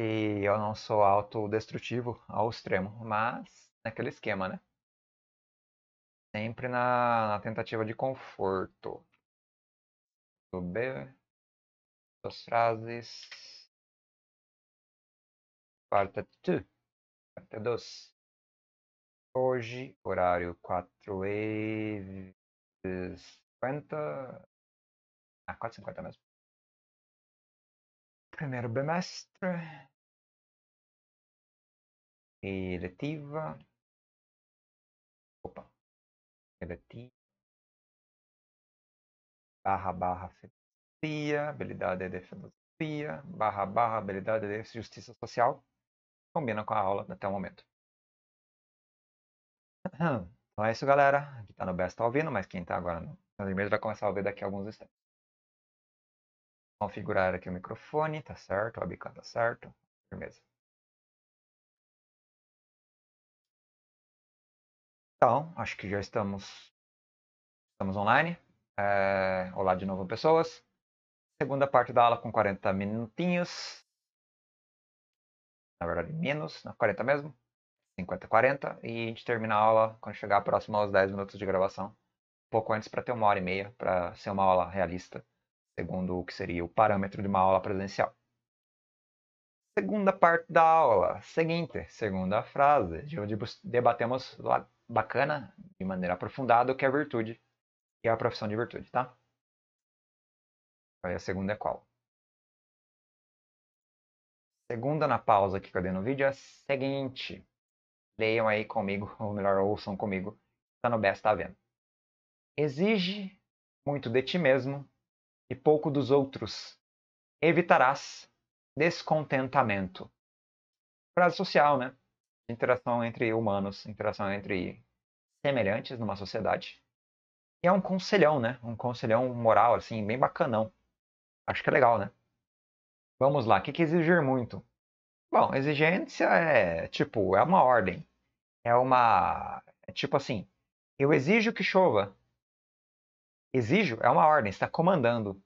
A: E eu não sou autodestrutivo ao extremo, mas naquele esquema, né? Sempre na, na tentativa de conforto.
B: Do B. Suas frases. Parte 2. Parte 2. Hoje, horário 4 e
A: 50.
B: Ah, 4,50 mesmo. Primeiro bimestre. Eletiva. Opa. Eletiva.
A: Barra, barra, filosofia. Habilidade de filosofia. Barra, barra, habilidade de justiça social. Combina com a aula até o momento. Então é isso, galera. Quem tá no Best tá ouvindo, mas quem tá agora no primeiro tá vai começar a ouvir daqui a alguns instantes configurar aqui o microfone, tá certo, a webcam
B: tá certo, firmeza.
A: Então, acho que já estamos, estamos online. É, olá de novo, pessoas. Segunda parte da aula com 40 minutinhos. Na verdade, menos, 40 mesmo. 50, 40. E a gente termina a aula quando chegar próximo aos 10 minutos de gravação. Um pouco antes para ter uma hora e meia, para ser uma aula realista segundo o que seria o parâmetro de uma aula presencial. Segunda parte da aula, seguinte, segunda frase, de onde debatemos lá, bacana, de maneira aprofundada, o que é virtude e a profissão de virtude, tá? Aí a segunda é qual? Segunda na pausa aqui que eu dei no vídeo é a seguinte. Leiam aí comigo, ou melhor, ouçam comigo, tá no best, tá vendo? Exige muito de ti mesmo e pouco dos outros. Evitarás descontentamento. Frase social, né? Interação entre humanos, interação entre semelhantes numa sociedade. E é um conselhão, né? Um conselhão moral, assim, bem bacanão. Acho que é legal, né? Vamos lá, o que, é exigir muito? Bom, exigência é tipo, é uma ordem. É uma. É tipo assim, eu exijo que chova. Exijo é uma ordem, está comandando.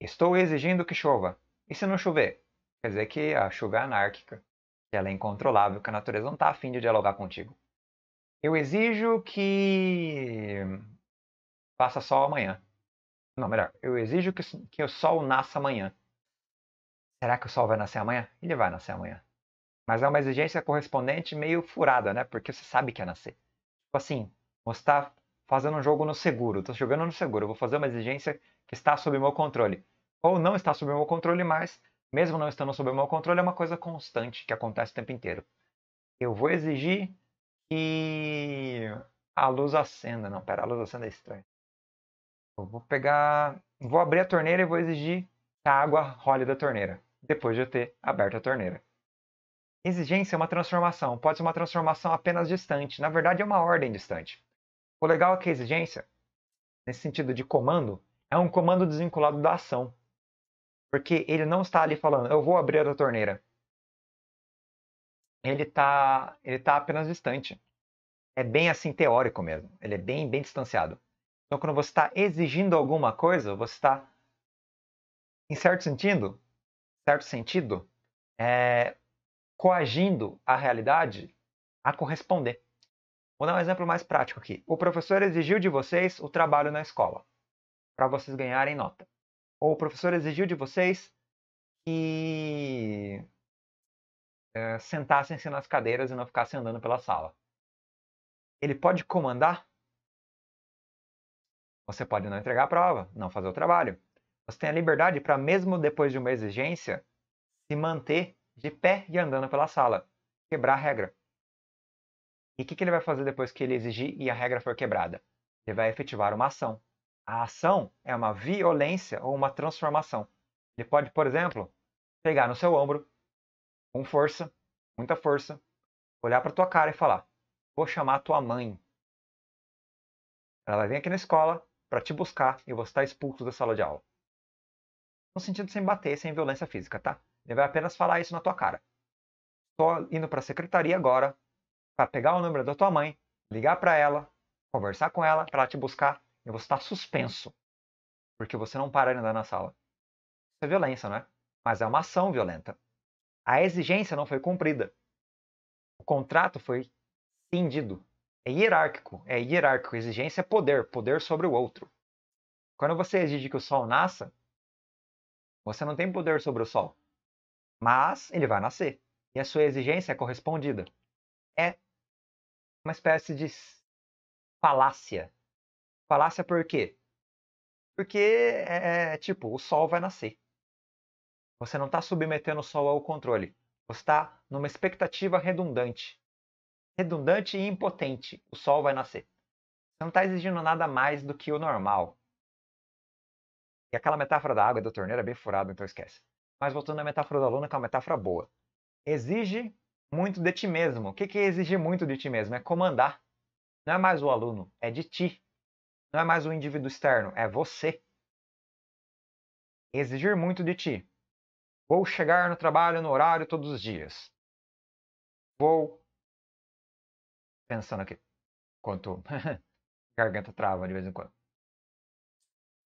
A: Estou exigindo que chova. E se não chover? Quer dizer que a chuva é anárquica, que ela é incontrolável, que a natureza não está afim de dialogar contigo. Eu exijo que faça sol amanhã. Não, melhor, eu exijo que, que o sol nasça amanhã. Será que o sol vai nascer amanhã? Ele vai nascer amanhã. Mas é uma exigência correspondente meio furada, né? Porque você sabe que ia nascer. Tipo assim, mostrar fazendo um jogo no seguro, estou jogando no seguro, vou fazer uma exigência que está sob meu controle. Ou não está sob meu controle, mas, mesmo não estando sob meu controle, é uma coisa constante que acontece o tempo inteiro. Eu vou exigir que a luz acenda. Não, pera, a luz acenda é estranha. Eu vou pegar. Vou abrir a torneira e vou exigir que a água role da torneira, depois de eu ter aberto a torneira. Exigência é uma transformação, pode ser uma transformação apenas distante, na verdade é uma ordem distante. O legal é que a exigência, nesse sentido de comando, é um comando desvinculado da ação. Porque ele não está ali falando, eu vou abrir a torneira. Ele está ele tá apenas distante. É bem assim teórico mesmo. Ele é bem, bem distanciado. Então, quando você está exigindo alguma coisa, você está, em certo sentido, certo sentido, é, coagindo a realidade a corresponder. Vou dar um exemplo mais prático aqui. O professor exigiu de vocês o trabalho na escola, para vocês ganharem nota. Ou o professor exigiu de vocês que é, sentassem-se nas cadeiras e não ficassem andando pela sala. Ele pode comandar? Você pode não entregar a prova, não fazer o trabalho. Você tem a liberdade para, mesmo depois de uma exigência, se manter de pé e andando pela sala, quebrar a regra. E o que, que, ele vai fazer depois que ele exigir e a regra for quebrada? Ele vai efetivar uma ação. A ação é uma violência ou uma transformação. Ele pode, por exemplo, pegar no seu ombro, com força, muita força, olhar para tua cara e falar: Vou chamar tua mãe. Ela vai vir aqui na escola para te buscar e você está expulso da sala de aula. No sentido sem bater, sem violência física, tá? Ele vai apenas falar isso na tua cara. Estou indo para a secretaria agora para pegar o número da tua mãe, ligar para ela, conversar com ela, para ela te buscar, e você está suspenso. Porque você não para de andar na sala. Isso é violência, não é? Mas é uma ação violenta. A exigência não foi cumprida. O contrato foi cindido. É hierárquico. É hierárquico. Exigência é poder. Poder sobre o outro. Quando você exige que o sol nasça, você não tem poder sobre o sol. Mas ele vai nascer. E a sua exigência é correspondida é uma espécie de falácia. Falácia por quê? Porque é, é, é tipo, o sol vai nascer. Você não está submetendo o sol ao controle. Você está numa expectativa redundante. Redundante e impotente. O sol vai nascer. Você não está exigindo nada mais do que o normal. E aquela metáfora da água e da torneira é bem furada, então esquece. Mas voltando à metáfora da luna, que é uma metáfora boa. Exige muito de ti mesmo. O que é exigir muito de ti mesmo? É comandar. Não é mais o aluno, é de ti. Não é mais o indivíduo externo, é você. Exigir muito de ti. Vou chegar no trabalho no
B: horário todos os dias. Vou. Pensando aqui.
A: Quanto. Garganta trava de vez em quando.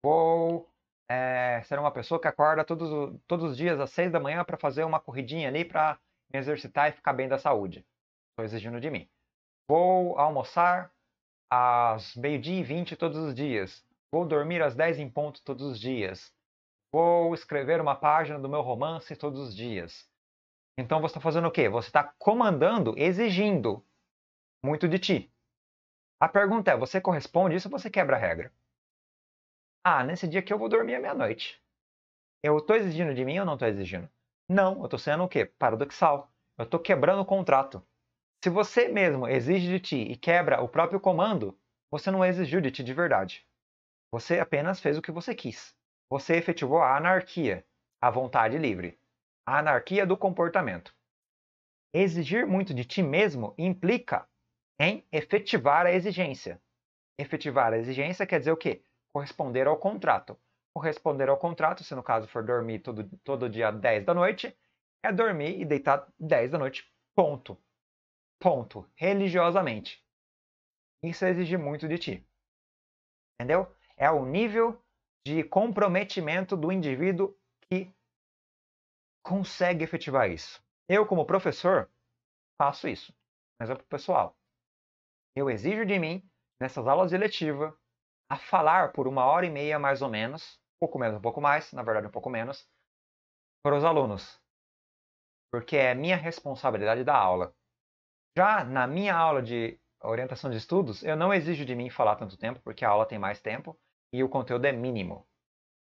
A: Vou é, ser uma pessoa que acorda todos, todos os dias às seis da manhã para fazer uma corridinha ali para me exercitar e ficar bem da saúde. Estou exigindo de mim. Vou almoçar às meio-dia e vinte todos os dias. Vou dormir às dez em ponto todos os dias. Vou escrever uma página do meu romance todos os dias. Então você está fazendo o quê? Você está comandando, exigindo muito de ti. A pergunta é: você corresponde isso ou você quebra a regra? Ah, nesse dia que eu vou dormir à é meia-noite. Eu estou exigindo de mim ou não estou exigindo? Não, eu estou sendo o quê? Paradoxal. Eu estou quebrando o contrato. Se você mesmo exige de ti e quebra o próprio comando, você não exigiu de ti de verdade. Você apenas fez o que você quis. Você efetivou a anarquia, a vontade livre, a anarquia do comportamento. Exigir muito de ti mesmo implica em efetivar a exigência. Efetivar a exigência quer dizer o quê? Corresponder ao contrato corresponder ao contrato, se no caso for dormir todo, todo dia 10 da noite, é dormir e deitar 10 da noite, ponto. Ponto. Religiosamente. Isso exige muito de ti. Entendeu? É o nível de comprometimento do indivíduo que consegue efetivar isso. Eu, como professor, faço isso. Mas é pessoal. Eu exijo de mim, nessas aulas de letiva, a falar por uma hora e meia mais ou menos, pouco menos, um pouco mais, na verdade um pouco menos, para os alunos, porque é minha responsabilidade da aula. Já na minha aula de orientação de estudos, eu não exijo de mim falar tanto tempo, porque a aula tem mais tempo e o conteúdo é mínimo.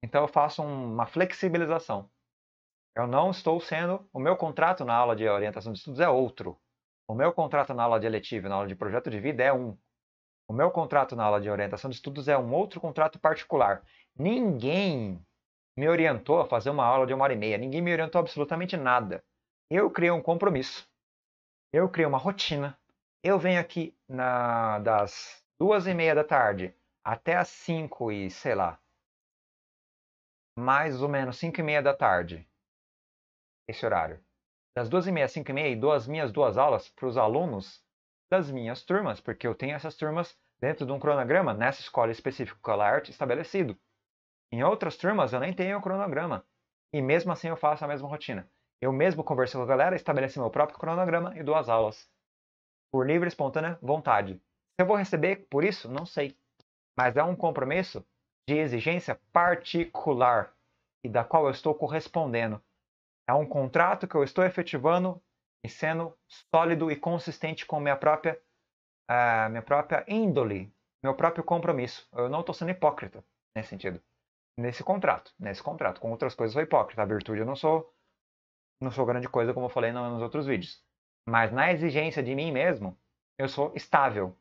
A: Então eu faço uma flexibilização. Eu não estou sendo. O meu contrato na aula de orientação de estudos é outro. O meu contrato na aula de eletivo, na aula de projeto de vida é um. O meu contrato na aula de orientação de estudos é um outro contrato particular. Ninguém me orientou a fazer uma aula de uma hora e meia. Ninguém me orientou absolutamente nada. Eu criei um compromisso. Eu criei uma rotina. Eu venho aqui na, das duas e meia da tarde até as cinco e sei lá, mais ou menos cinco e meia da tarde, esse horário. Das duas e meia às cinco e meia e dou as minhas duas aulas para os alunos das minhas turmas, porque eu tenho essas turmas dentro de um cronograma nessa escola específica, Colarte, estabelecido. Em outras turmas eu nem tenho o cronograma. E mesmo assim eu faço a mesma rotina. Eu mesmo converso com a galera, estabeleci meu próprio cronograma e dou as aulas. Por livre e espontânea vontade. Se eu vou receber por isso, não sei. Mas é um compromisso de exigência particular e da qual eu estou correspondendo. É um contrato que eu estou efetivando e sendo sólido e consistente com minha própria, uh, minha própria índole, meu próprio compromisso. Eu não estou sendo hipócrita nesse sentido nesse contrato, nesse contrato. Com outras coisas eu sou hipócrita. A virtude eu não sou não sou grande coisa, como eu falei nos outros vídeos. Mas na exigência de mim mesmo, eu sou estável.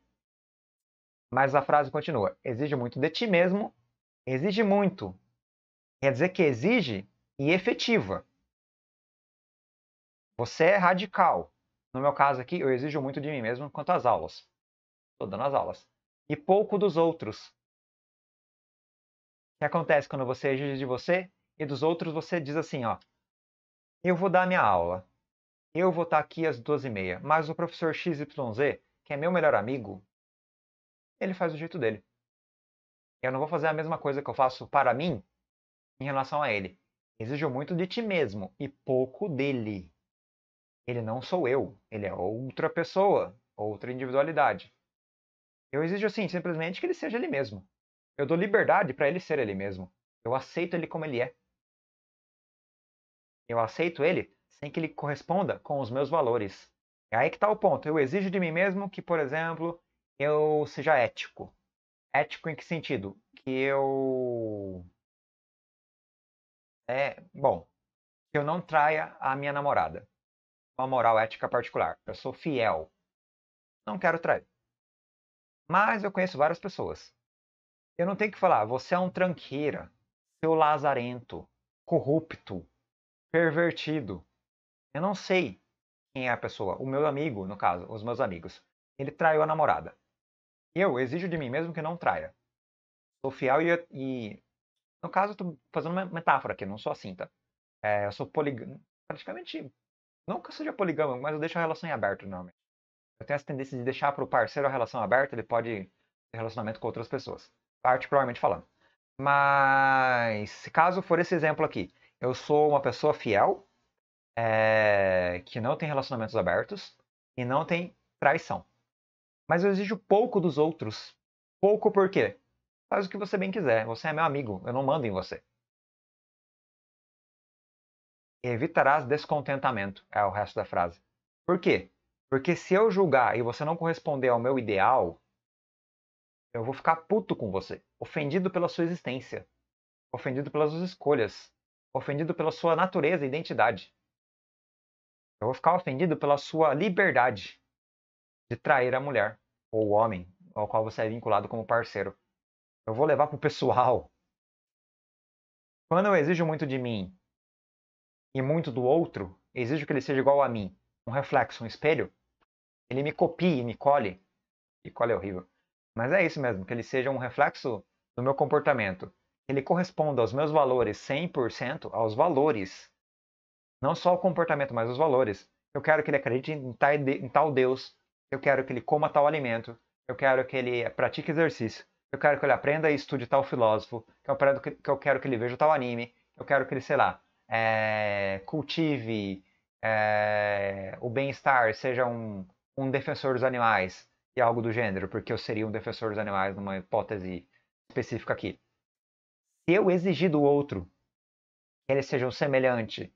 A: Mas a frase continua: exige muito de ti mesmo, exige muito. Quer dizer que exige e efetiva. Você é radical. No meu caso aqui, eu exijo muito de mim mesmo quanto às aulas. Estou dando as aulas. E pouco dos outros que acontece quando você exige de você e dos outros, você diz assim, ó, eu vou dar minha aula, eu vou estar aqui às duas e meia, mas o professor XYZ, que é meu melhor amigo, ele faz o jeito dele. Eu não vou fazer a mesma coisa que eu faço para mim em relação a ele. Exijo muito de ti mesmo e pouco dele. Ele não sou eu, ele é outra pessoa, outra individualidade. Eu exijo assim, simplesmente que ele seja ele mesmo. Eu dou liberdade para ele ser ele mesmo. Eu aceito ele como ele é. Eu aceito ele sem que ele corresponda com os meus valores. É aí que está o ponto. Eu exijo de mim mesmo que, por exemplo, eu seja ético. Ético em que sentido? Que eu. É. Bom. Que eu não traia a minha namorada. Uma moral ética particular. Eu sou fiel. Não quero trair. Mas eu conheço várias pessoas eu não tenho que falar, você é um tranqueira, seu lazarento, corrupto, pervertido. Eu não sei quem é a pessoa, o meu amigo, no caso, os meus amigos. Ele traiu a namorada. Eu exijo de mim mesmo que não traia. Sou fiel e, e no caso, estou fazendo uma metáfora aqui, não sou assim, tá? É, eu sou poligâmico, praticamente, não que eu seja poligâmico, mas eu deixo a relação em aberto normalmente. Eu tenho essa tendência de deixar para o parceiro a relação aberta, ele pode ter relacionamento com outras pessoas particularmente falando. Mas, caso for esse exemplo aqui, eu sou uma pessoa fiel, é, que não tem relacionamentos abertos e não tem traição. Mas eu exijo pouco dos outros. Pouco por quê? Faz o que você bem quiser. Você é meu amigo, eu não mando em você. Evitarás descontentamento, é o resto da frase. Por quê? Porque se eu julgar e você não corresponder ao meu ideal, eu vou ficar puto com você, ofendido pela sua existência, ofendido pelas suas escolhas, ofendido pela sua natureza e identidade. Eu vou ficar ofendido pela sua liberdade de trair a mulher ou o homem ao qual você é vinculado como parceiro. Eu vou levar pro pessoal. Quando eu exijo muito de mim e muito do outro, exijo que ele seja igual a mim, um reflexo, um espelho, ele me copia e me colhe. E colhe é horrível mas é isso mesmo, que ele seja um reflexo do meu comportamento. Ele corresponda aos meus valores 100%, aos valores. Não só o comportamento, mas os valores. Eu quero que ele acredite em tal Deus. Eu quero que ele coma tal alimento. Eu quero que ele pratique exercício. Eu quero que ele aprenda e estude tal filósofo. Que eu, que eu quero que ele veja tal anime. Eu quero que ele, sei lá, é, cultive é, o bem-estar, seja um, um defensor dos animais e algo do gênero, porque eu seria um defensor dos animais numa hipótese específica aqui. Se eu exigir do outro que eles sejam semelhantes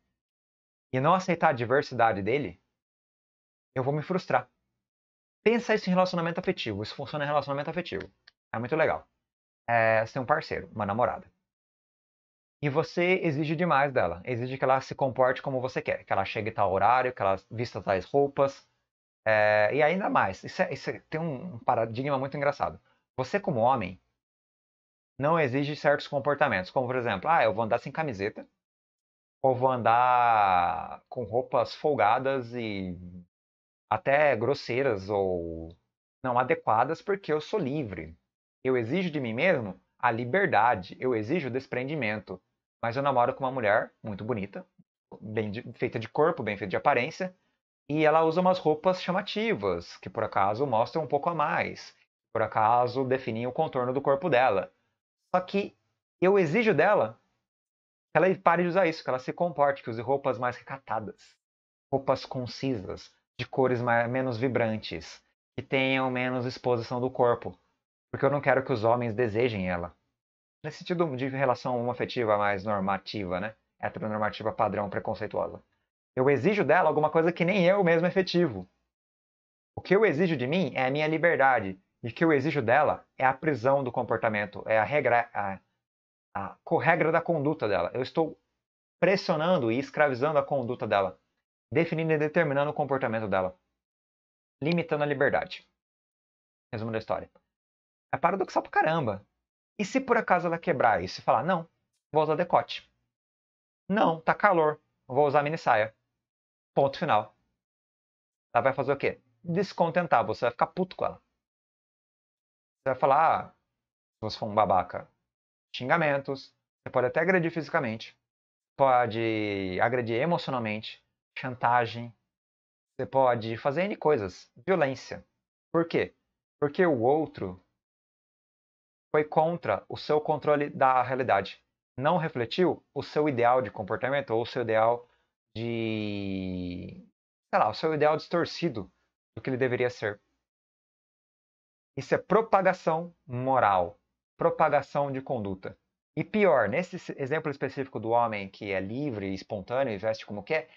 A: e não aceitar a diversidade dele, eu vou me frustrar. Pensa isso em relacionamento afetivo. Isso funciona em relacionamento afetivo. É muito legal. É, você tem é um parceiro, uma namorada. E você exige demais dela. Exige que ela se comporte como você quer. Que ela chegue a tal horário, que ela vista tais roupas, é, e ainda mais, isso, é, isso é, tem um paradigma muito engraçado. Você, como homem, não exige certos comportamentos, como por exemplo, ah, eu vou andar sem camiseta, ou vou andar com roupas folgadas e até grosseiras ou não adequadas, porque eu sou livre. Eu exijo de mim mesmo a liberdade, eu exijo o desprendimento. Mas eu namoro com uma mulher muito bonita, bem de, feita de corpo, bem feita de aparência, e ela usa umas roupas chamativas, que por acaso mostram um pouco a mais, por acaso definem o contorno do corpo dela. Só que eu exijo dela que ela pare de usar isso, que ela se comporte, que use roupas mais recatadas, roupas concisas, de cores mais, menos vibrantes, que tenham menos exposição do corpo, porque eu não quero que os homens desejem ela. Nesse sentido de relação afetiva mais normativa, né? Heteronormativa padrão preconceituosa. Eu exijo dela alguma coisa que nem eu mesmo efetivo. O que eu exijo de mim é a minha liberdade, e o que eu exijo dela é a prisão do comportamento, é a regra, a, a corregra da conduta dela. Eu estou pressionando e escravizando a conduta dela, definindo e determinando o comportamento dela, limitando a liberdade. Resumo da história. É paradoxal pra caramba. E se por acaso ela quebrar isso e falar, não, vou usar decote. Não, tá calor, vou usar mini saia. Ponto final. Ela vai fazer o quê? Descontentar. Você vai ficar puto com ela. Você vai falar, ah, se você for um babaca, xingamentos. Você pode até agredir fisicamente. Pode agredir emocionalmente. Chantagem. Você pode fazer N coisas. Violência. Por quê? Porque o outro foi contra o seu controle da realidade. Não refletiu o seu ideal de comportamento ou o seu ideal de, sei lá, o seu ideal distorcido do que ele deveria ser. Isso é propagação moral, propagação de conduta. E pior, nesse exemplo específico do homem que é livre, espontâneo e veste como quer,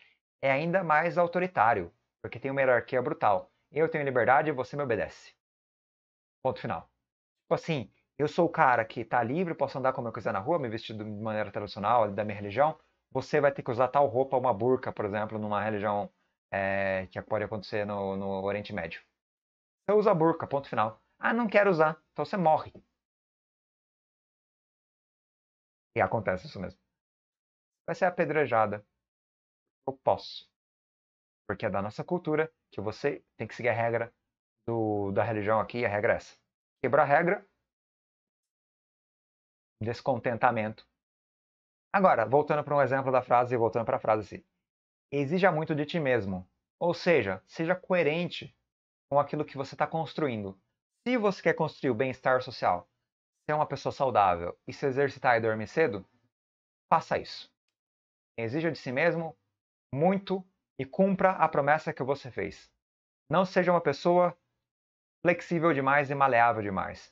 A: é ainda mais autoritário, porque tem uma hierarquia brutal. Eu tenho liberdade e você me obedece. Ponto final. Tipo assim, eu sou o cara que está livre, posso andar como eu quiser na rua, me vestir de maneira tradicional, da minha religião, você vai ter que usar tal roupa, uma burca, por exemplo, numa religião é, que pode acontecer no, no Oriente Médio. Você usa a burca, ponto final. Ah, não quero usar, então você morre. E acontece isso mesmo. Vai ser apedrejada. Eu posso. Porque é da nossa cultura que você tem que seguir a regra do, da religião aqui, a regra é essa. Quebrar a regra, descontentamento, Agora, voltando para um exemplo da frase e voltando para a frase assim. Exija muito de ti mesmo. Ou seja, seja coerente com aquilo que você está construindo. Se você quer construir o bem-estar social, ser uma pessoa saudável e se exercitar e dormir cedo, faça isso. Exija de si mesmo muito e cumpra a promessa que você fez. Não seja uma pessoa flexível demais e maleável demais.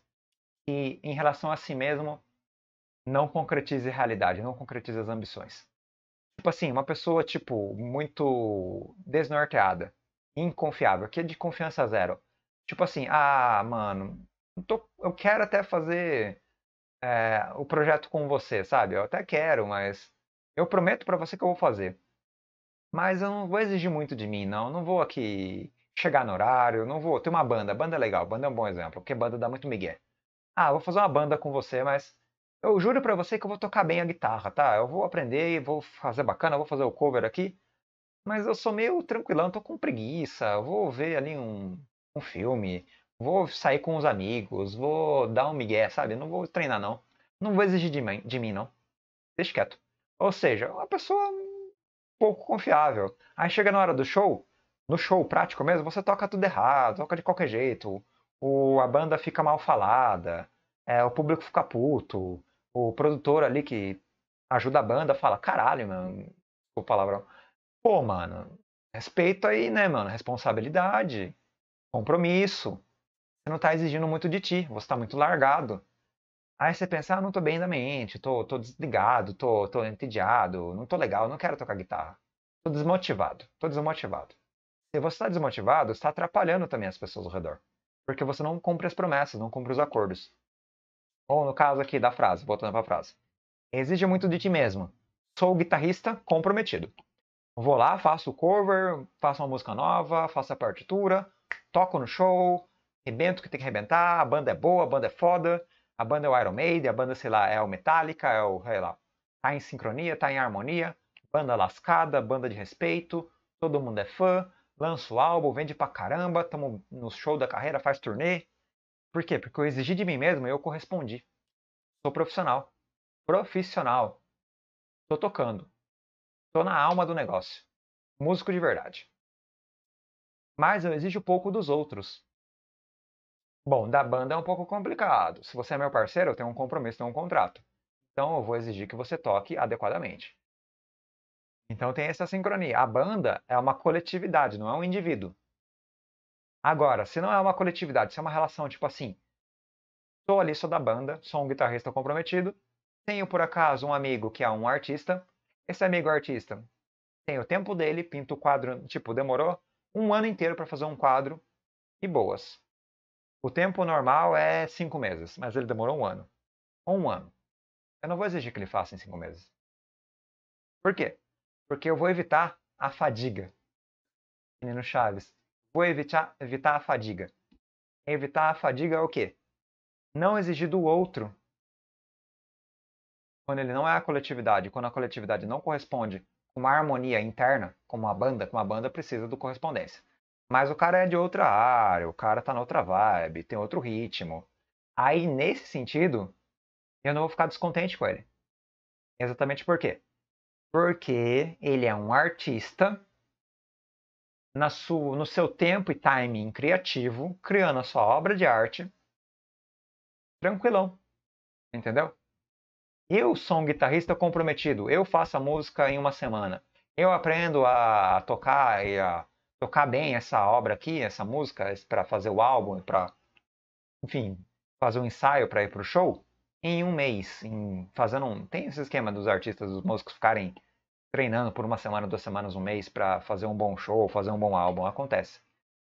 A: E em relação a si mesmo, não concretize realidade, não concretize as ambições. Tipo assim, uma pessoa, tipo, muito desnorteada, inconfiável, que é de confiança zero. Tipo assim, ah, mano, tô, eu quero até fazer é, o projeto com você, sabe? Eu até quero, mas eu prometo para você que eu vou fazer. Mas eu não vou exigir muito de mim, não. Eu não vou aqui chegar no horário, não vou. Tem uma banda, banda é legal, banda é um bom exemplo, porque banda dá muito migué. Ah, vou fazer uma banda com você, mas eu juro para você que eu vou tocar bem a guitarra, tá? Eu vou aprender, vou fazer bacana, vou fazer o cover aqui. Mas eu sou meio tranquilão, tô com preguiça. Vou ver ali um, um filme, vou sair com os amigos, vou dar um migué, sabe? Não vou treinar, não. Não vou exigir de mim, de mim não. Deixa quieto. Ou seja, uma pessoa pouco confiável. Aí chega na hora do show, no show prático mesmo, você toca tudo errado, toca de qualquer jeito. O, a banda fica mal falada, é, o público fica puto, o produtor ali que ajuda a banda fala, caralho, mano, o palavrão. Pô, mano, respeito aí, né, mano? Responsabilidade, compromisso. Você não tá exigindo muito de ti, você tá muito largado. Aí você pensa, ah, não tô bem da mente, tô, tô desligado, tô, tô entediado, não tô legal, não quero tocar guitarra. Tô desmotivado, tô desmotivado. Se você tá desmotivado, está atrapalhando também as pessoas ao redor. Porque você não cumpre as promessas, não cumpre os acordos ou no caso aqui da frase, voltando para a frase, exige muito de ti mesmo. Sou guitarrista comprometido. Vou lá, faço cover, faço uma música nova, faço a partitura, toco no show, rebento o que tem que rebentar, a banda é boa, a banda é foda, a banda é o Iron Maiden, a banda, sei lá, é o Metallica, é o, sei lá, tá em sincronia, tá em harmonia, banda lascada, banda de respeito, todo mundo é fã, Lanço o álbum, vende pra caramba, tamo no show da carreira, faz turnê, por quê? Porque eu exigi de mim mesmo e eu correspondi. Sou profissional. Profissional. Tô tocando. Tô na alma do negócio. Músico de verdade. Mas eu exijo pouco dos outros. Bom, da banda é um pouco complicado. Se você é meu parceiro, eu tenho um compromisso, tenho um contrato. Então eu vou exigir que você toque adequadamente. Então tem essa sincronia. A banda é uma coletividade, não é um indivíduo. Agora, se não é uma coletividade, se é uma relação tipo assim, sou ali, sou da banda, sou um guitarrista comprometido, tenho por acaso um amigo que é um artista, esse amigo artista tem o tempo dele, pinta o quadro, tipo, demorou um ano inteiro para fazer um quadro e boas. O tempo normal é cinco meses, mas ele demorou um ano. Um ano. Eu não vou exigir que ele faça em cinco meses. Por quê? Porque eu vou evitar a fadiga. Menino Chaves. Vou evitar, evitar a fadiga. Evitar a fadiga é o quê? Não exigir do outro quando ele não é a coletividade, quando a coletividade não corresponde com uma harmonia interna, como uma banda, uma banda precisa do correspondência. Mas o cara é de outra área, o cara tá na outra vibe, tem outro ritmo. Aí, nesse sentido, eu não vou ficar descontente com ele. Exatamente por quê? Porque ele é um artista na sua, no seu tempo e timing criativo, criando a sua obra de arte, tranquilão. Entendeu? Eu sou um guitarrista comprometido. Eu faço a música em uma semana. Eu aprendo a tocar e a tocar bem essa obra aqui, essa música, para fazer o álbum, para, enfim, fazer um ensaio para ir pro show em um mês, em, fazendo um, tem esse esquema dos artistas, dos músicos ficarem treinando por uma semana, duas semanas, um mês para fazer um bom show, fazer um bom álbum. Acontece.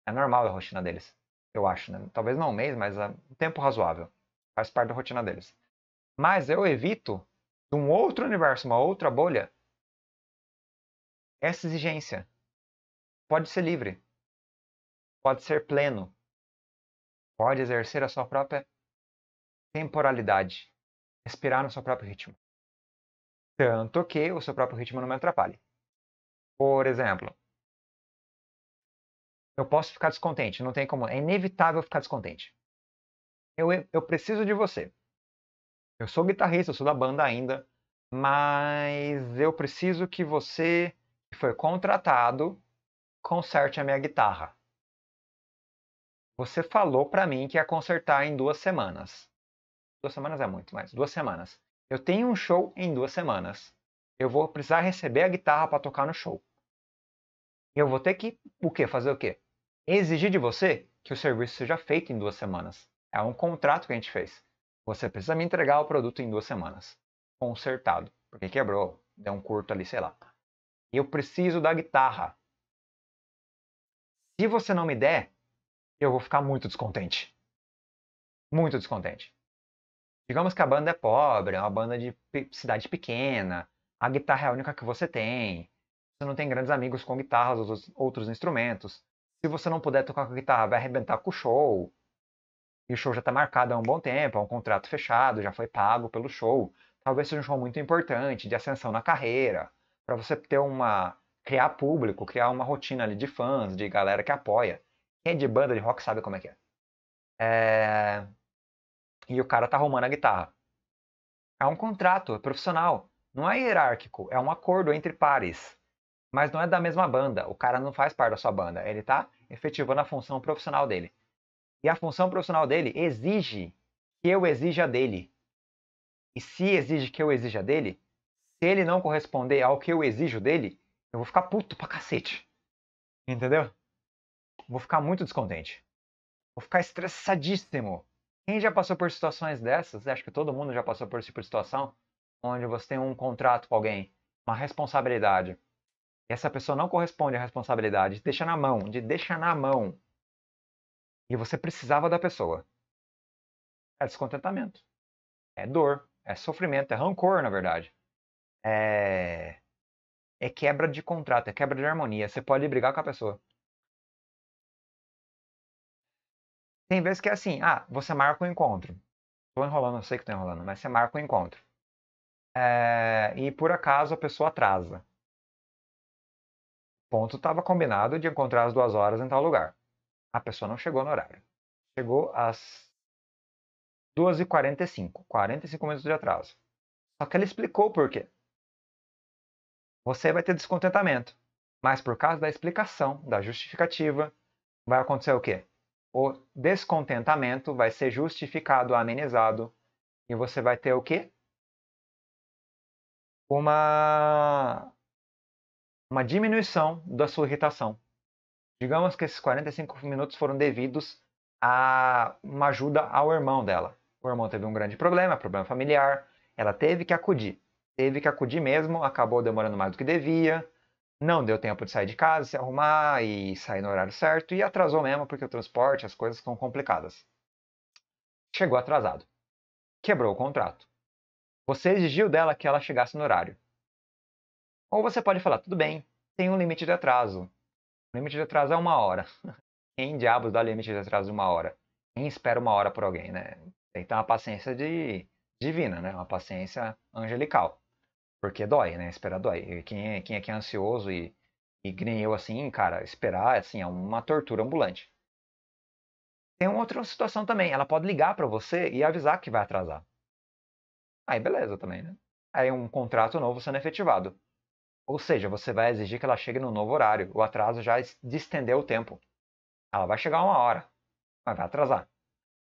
A: É normal a rotina deles, eu acho. Né? Talvez não um mês, mas é um tempo razoável. Faz parte da rotina deles. Mas eu evito, de um outro universo, uma outra bolha, essa exigência. Pode ser livre. Pode ser pleno. Pode exercer a sua própria temporalidade. Respirar no seu próprio ritmo tanto que o seu próprio ritmo não me atrapalhe. Por exemplo, eu posso ficar descontente, não tem como, é inevitável ficar descontente. Eu, eu preciso de você. Eu sou guitarrista, eu sou da banda ainda, mas eu preciso que você, que foi contratado, conserte a minha guitarra. Você falou para mim que ia consertar em duas semanas. Duas semanas é muito, mas duas semanas. Eu tenho um show em duas semanas. Eu vou precisar receber a guitarra para tocar no show. Eu vou ter que, o quê? Fazer o quê? Exigir de você que o serviço seja feito em duas semanas. É um contrato que a gente fez. Você precisa me entregar o produto em duas semanas. Consertado. Porque quebrou. Deu um curto ali, sei lá. Eu preciso da guitarra. Se você não me der, eu vou ficar muito descontente. Muito descontente. Digamos que a banda é pobre, é uma banda de cidade pequena, a guitarra é a única que você tem, você não tem grandes amigos com guitarras ou outros instrumentos. Se você não puder tocar com a guitarra, vai arrebentar com o show. E o show já está marcado há um bom tempo, é um contrato fechado, já foi pago pelo show. Talvez seja um show muito importante, de ascensão na carreira, para você ter uma. criar público, criar uma rotina ali de fãs, de galera que apoia. Quem é de banda de rock sabe como é que é. é e o cara tá arrumando a guitarra. É um contrato, é profissional. Não é hierárquico, é um acordo entre pares. Mas não é da mesma banda, o cara não faz parte da sua banda, ele tá efetivando a função profissional dele. E a função profissional dele exige que eu exija dele. E se exige que eu exija dele, se ele não corresponder ao que eu exijo dele, eu vou ficar puto pra cacete. Entendeu? Vou ficar muito descontente. Vou ficar estressadíssimo. Quem já passou por situações dessas, acho que todo mundo já passou por esse tipo de situação, onde você tem um contrato com alguém, uma responsabilidade, e essa pessoa não corresponde à responsabilidade, deixa na mão, de deixa na mão, e você precisava da pessoa. É descontentamento, é dor, é sofrimento, é rancor, na verdade. É... é quebra de contrato, é quebra de harmonia. Você pode brigar com a pessoa. Tem vezes que é assim, ah, você marca o um encontro. Tô enrolando, eu sei que tô enrolando, mas você marca o um encontro. É, e por acaso a pessoa atrasa. Ponto estava combinado de encontrar às duas horas em tal lugar. A pessoa não chegou no horário. Chegou às 2h45, 45 minutos de atraso. Só que ela explicou por quê. Você vai ter descontentamento, mas por causa da explicação, da justificativa, vai acontecer o quê? o descontentamento vai ser justificado, amenizado, e você vai ter o quê? Uma uma diminuição da sua irritação. Digamos que esses 45 minutos foram devidos a uma ajuda ao irmão dela. O irmão teve um grande problema, problema familiar, ela teve que acudir. Teve que acudir mesmo, acabou demorando mais do que devia, não deu tempo de sair de casa, se arrumar e sair no horário certo, e atrasou mesmo porque o transporte, as coisas são complicadas. Chegou atrasado. Quebrou o contrato. Você exigiu dela que ela chegasse no horário. Ou você pode falar, tudo bem, tem um limite de atraso. O limite de atraso é uma hora. Quem diabos dá limite de atraso de uma hora? Quem espera uma hora por alguém, né? Tem que ter uma paciência de... divina, né? Uma paciência angelical. Porque dói, né? Esperar dói. quem é, quem é que é ansioso e, e que nem eu, assim, cara, esperar, assim, é uma tortura ambulante. Tem uma outra situação também. Ela pode ligar para você e avisar que vai atrasar. Aí, beleza também, né? Aí um contrato novo sendo efetivado. Ou seja, você vai exigir que ela chegue no novo horário. O atraso já distendeu o tempo. Ela vai chegar uma hora, mas vai atrasar.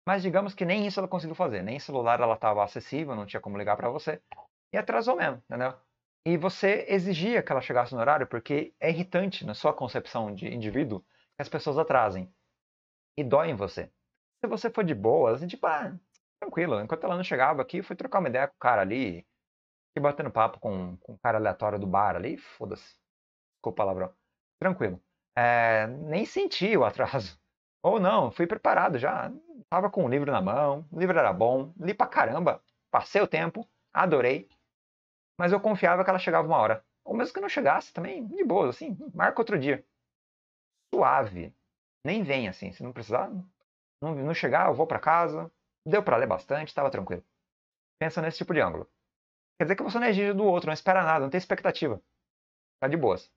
A: Mas digamos que nem isso ela conseguiu fazer. Nem celular ela estava acessível, não tinha como ligar para você. E atrasou mesmo, entendeu? E você exigia que ela chegasse no horário porque é irritante na sua concepção de indivíduo que as pessoas atrasem. E dói em você. Se você for de boa, assim, tipo, ah, tranquilo, enquanto ela não chegava aqui, fui trocar uma ideia com o cara ali, e batendo papo com, com um cara aleatório do bar ali, foda-se. Desculpa palavrão. Tranquilo. É, nem senti o atraso. Ou não, fui preparado já. Tava com o livro na mão, o livro era bom, li pra caramba, passei o tempo, adorei mas eu confiava que ela chegava uma hora. Ou mesmo que não chegasse também, de boa, assim, marca outro dia. Suave. Nem vem assim, se não precisar, não, não chegar, eu vou para casa. Deu para ler bastante, estava tranquilo. Pensa nesse tipo de ângulo. Quer dizer que você não é exige do outro, não espera nada, não tem expectativa. Tá de boas.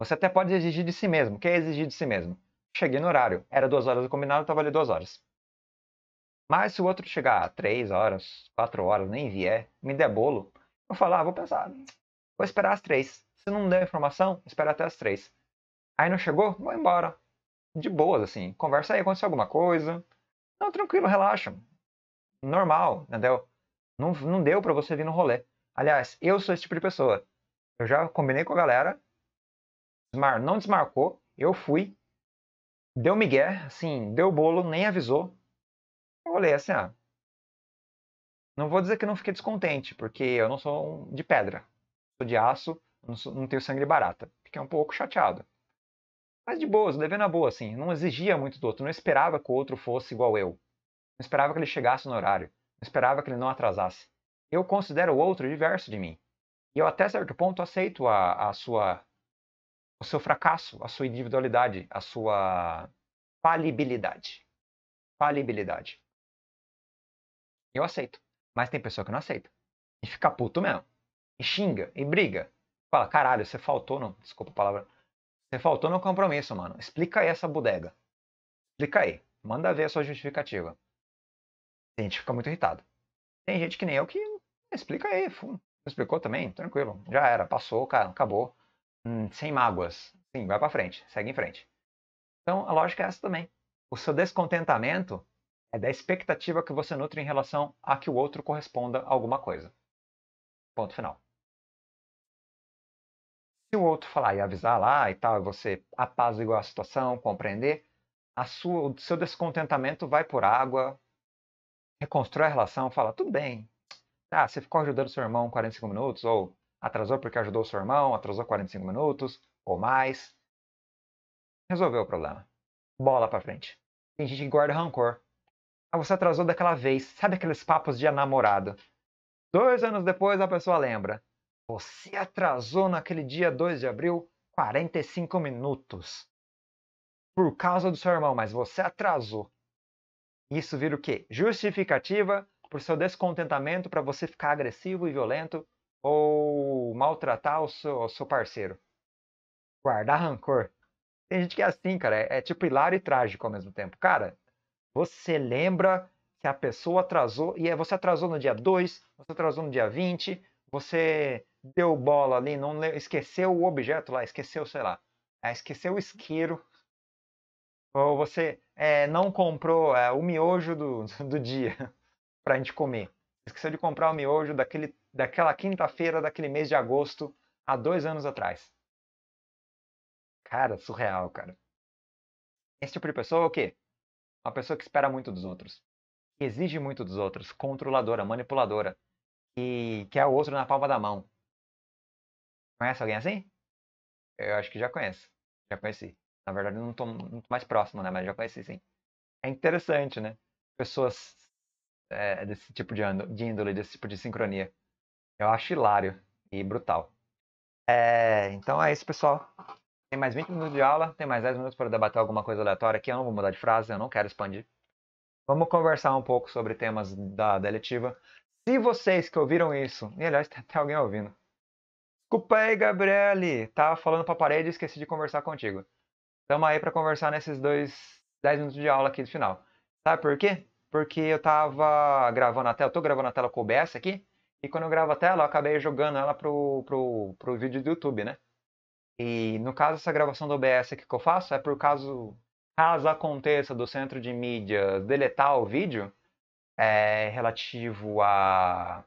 A: Você até pode exigir de si mesmo. O que é exigir de si mesmo? Cheguei no horário. Era duas horas do combinado, estava ali duas horas. Mas se o outro chegar a três horas, quatro horas, nem vier, me der bolo, Vou falar, ah, vou pensar. Vou esperar as três. Se não der informação, espera até as três. Aí não chegou? Vou embora. De boas, assim. Conversa aí, aconteceu alguma coisa. Não, tranquilo, relaxa. Normal, entendeu? Não, não deu para você vir no rolê. Aliás, eu sou esse tipo de pessoa. Eu já combinei com a galera. Desmar... Não desmarcou. Eu fui. Deu migué, assim, deu bolo, nem avisou. Eu olhei assim, ah, não vou dizer que não fiquei descontente, porque eu não sou de pedra. Sou de aço, não, sou, não tenho sangue barata. Fiquei um pouco chateado. Mas de boas, devendo a boa, assim. Não exigia muito do outro, não esperava que o outro fosse igual eu. Não esperava que ele chegasse no horário. Não esperava que ele não atrasasse. Eu considero o outro diverso de mim. E eu até certo ponto aceito a, a sua o seu fracasso, a sua individualidade, a sua falibilidade. Falibilidade. Eu aceito. Mas tem pessoa que não aceita. E fica puto mesmo. E xinga, e briga. Fala, caralho, você faltou não. Desculpa a palavra. Você faltou no compromisso, mano. Explica aí essa bodega. Explica aí. Manda ver a sua justificativa. Tem gente que fica muito irritado. Tem gente que nem eu que explica aí. Explicou também? Tranquilo. Já era. Passou, acabou. Hum, sem mágoas. Sim, vai pra frente. Segue em frente. Então a lógica é essa também. O seu descontentamento é da expectativa que você nutre em relação a que o outro corresponda a alguma coisa. Ponto final. Se o outro falar e avisar lá e tal, e você apaziguar a situação, compreender, a sua, o seu descontentamento vai por água, reconstrói a relação, fala, tudo bem, ah, você ficou ajudando seu irmão 45 minutos, ou atrasou porque ajudou seu irmão, atrasou 45 minutos, ou mais. Resolveu o problema. Bola pra frente. Tem gente que guarda rancor. Ah, você atrasou daquela vez. Sabe aqueles papos de namorado? Dois anos depois a pessoa lembra. Você atrasou naquele dia 2 de abril 45 minutos. Por causa do seu irmão, mas você atrasou. Isso vira o quê? Justificativa por seu descontentamento para você ficar agressivo e violento ou maltratar o seu, o seu parceiro. Guardar rancor. Tem gente que é assim, cara. É, é tipo hilário e trágico ao mesmo tempo. Cara, você lembra que a pessoa atrasou, e é, você atrasou no dia 2, você atrasou no dia 20, você deu bola ali, não esqueceu o objeto lá, esqueceu, sei lá, é, esqueceu o isqueiro, ou você é, não comprou é, o miojo do, do dia para a gente comer. Esqueceu de comprar o miojo daquele, daquela quinta-feira daquele mês de agosto, há dois anos atrás. Cara, surreal, cara. Esse tipo de pessoa é o quê? Uma pessoa que espera muito dos outros, que exige muito dos outros, controladora, manipuladora, que quer o outro na palma da mão. Conhece alguém assim? Eu acho que já conheço. Já conheci. Na verdade, não estou muito mais próximo, né? Mas já conheci sim. É interessante, né? Pessoas é, desse tipo de, de índole, desse tipo de sincronia. Eu acho hilário e brutal. É, então é isso, pessoal. Tem mais 20 minutos de aula, tem mais 10 minutos para debater alguma coisa aleatória aqui. Eu não vou mudar de frase, eu não quero expandir. Vamos conversar um pouco sobre temas da, deletiva. Se vocês que ouviram isso, e aliás, tem até alguém ouvindo. Desculpa aí, Gabriele, tava falando pra parede e esqueci de conversar contigo. Tamo aí para conversar nesses dois 10 minutos de aula aqui do final. Sabe por quê? Porque eu tava gravando a tela, eu tô gravando a tela com o OBS aqui, e quando eu gravo a tela, eu acabei jogando ela pro, pro, pro vídeo do YouTube, né? E no caso, essa gravação do OBS aqui que eu faço é por caso, caso aconteça do centro de mídia deletar o vídeo é, relativo a,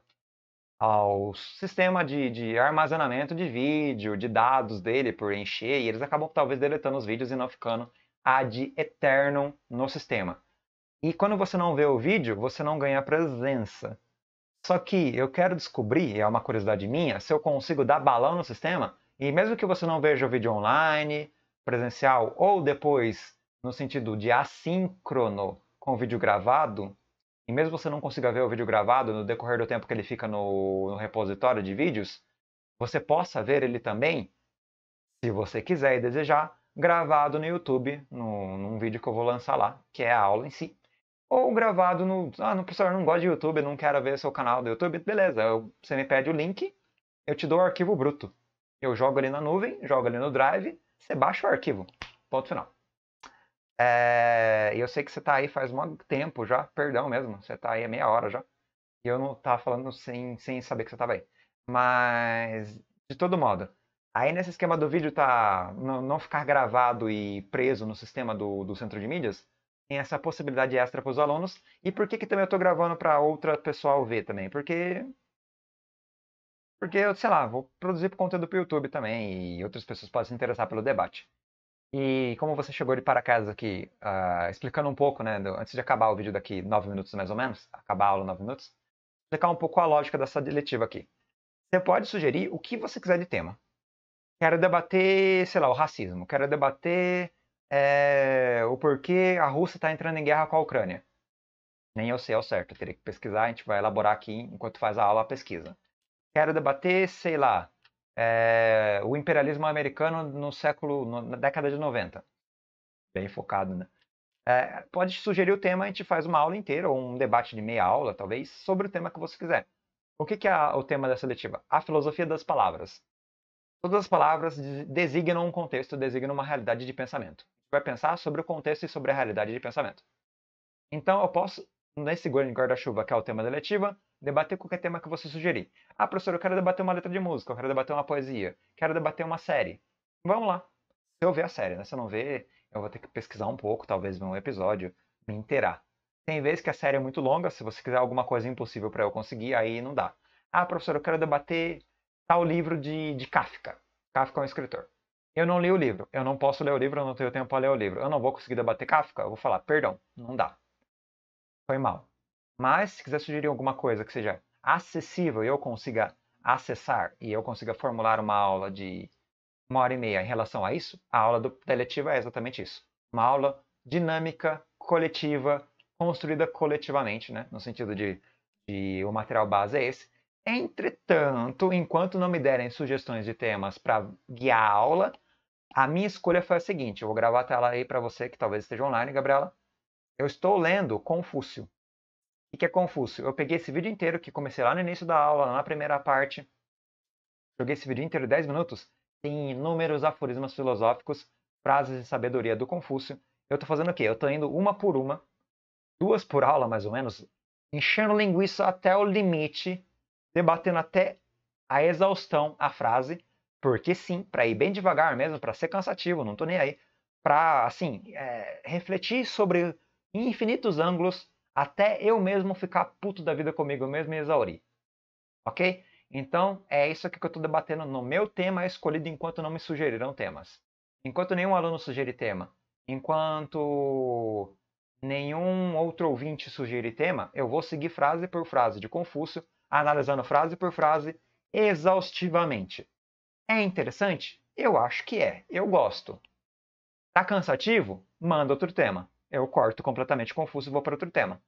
A: ao sistema de, de, armazenamento de vídeo, de dados dele por encher, e eles acabam talvez deletando os vídeos e não ficando ad eternum no sistema. E quando você não vê o vídeo, você não ganha presença. Só que eu quero descobrir, é uma curiosidade minha, se eu consigo dar balão no sistema e mesmo que você não veja o vídeo online, presencial ou depois no sentido de assíncrono com o vídeo gravado, e mesmo você não consiga ver o vídeo gravado no decorrer do tempo que ele fica no, no repositório de vídeos, você possa ver ele também, se você quiser e desejar, gravado no YouTube, no, num vídeo que eu vou lançar lá, que é a aula em si. Ou gravado no. Ah, não, professor, eu não gosto de YouTube, não quero ver seu canal do YouTube. Beleza, eu, você me pede o link, eu te dou o arquivo bruto. Eu jogo ali na nuvem, jogo ali no Drive, você baixa o arquivo. Ponto final. É, eu sei que você está aí faz um tempo já, perdão mesmo, você está aí há meia hora já. E eu não estava falando sem, sem saber que você estava aí. Mas, de todo modo, aí nesse esquema do vídeo tá não, não ficar gravado e preso no sistema do, do centro de mídias, tem essa possibilidade extra para os alunos. E por que, que também eu estou gravando para outra pessoa ver também? Porque porque eu, sei lá, vou produzir conteúdo para o YouTube também e outras pessoas podem se interessar pelo debate. E como você chegou de paraquedas aqui, uh, explicando um pouco, né, do, antes de acabar o vídeo daqui, nove minutos mais ou menos, acabar a aula nove minutos, explicar um pouco a lógica dessa diletiva aqui. Você pode sugerir o que você quiser de tema. Quero debater, sei lá, o racismo. Quero debater é, o porquê a Rússia está entrando em guerra com a Ucrânia. Nem eu sei ao certo, eu teria que pesquisar, a gente vai elaborar aqui enquanto faz a aula a pesquisa quero debater, sei lá, é, o imperialismo americano no século, no, na década de 90. Bem focado, né? É, pode sugerir o tema, a gente faz uma aula inteira, ou um debate de meia aula, talvez, sobre o tema que você quiser. O que, que é o tema da seletiva? A filosofia das palavras. Todas as palavras designam um contexto, designam uma realidade de pensamento. Vai pensar sobre o contexto e sobre a realidade de pensamento. Então, eu posso Nesse Dance de Guarda-Chuva, que é o tema da letiva, debater qualquer tema que você sugerir. Ah, professor, eu quero debater uma letra de música, eu quero debater uma poesia, quero debater uma série. Vamos lá. Se eu ver a série, né? Se eu não ver, eu vou ter que pesquisar um pouco, talvez ver um episódio, me inteirar. Tem vezes que a série é muito longa, se você quiser alguma coisa impossível para eu conseguir, aí não dá. Ah, professor, eu quero debater tal livro de, de Kafka. Kafka é um escritor. Eu não li o livro, eu não posso ler o livro, eu não tenho tempo para ler o livro. Eu não vou conseguir debater Kafka, eu vou falar, perdão, não dá foi mal. Mas se quiser sugerir alguma coisa que seja acessível e eu consiga acessar e eu consiga formular uma aula de uma hora e meia em relação a isso, a aula do Teletiva é exatamente isso. Uma aula dinâmica, coletiva, construída coletivamente, né? no sentido de, de o material base é esse. Entretanto, enquanto não me derem sugestões de temas para guiar a aula, a minha escolha foi a seguinte: eu vou gravar a tela aí para você que talvez esteja online, Gabriela. Eu estou lendo Confúcio. O que é Confúcio? Eu peguei esse vídeo inteiro que comecei lá no início da aula, lá na primeira parte. Joguei esse vídeo inteiro, 10 minutos. Tem inúmeros aforismos filosóficos, frases de sabedoria do Confúcio. Eu estou fazendo o quê? Eu estou indo uma por uma, duas por aula mais ou menos, enchendo linguiça até o limite, debatendo até a exaustão a frase, porque sim, para ir bem devagar mesmo, para ser cansativo, não estou nem aí, para assim é, refletir sobre em infinitos ângulos até eu mesmo ficar puto da vida comigo mesmo e exaurir. Ok? Então é isso aqui que eu estou debatendo no meu tema escolhido enquanto não me sugeriram temas. Enquanto nenhum aluno sugere tema, enquanto nenhum outro ouvinte sugere tema, eu vou seguir frase por frase de Confúcio, analisando frase por frase exaustivamente. É interessante? Eu acho que é. Eu gosto. Tá cansativo? Manda outro tema eu corto completamente confuso e vou para outro tema.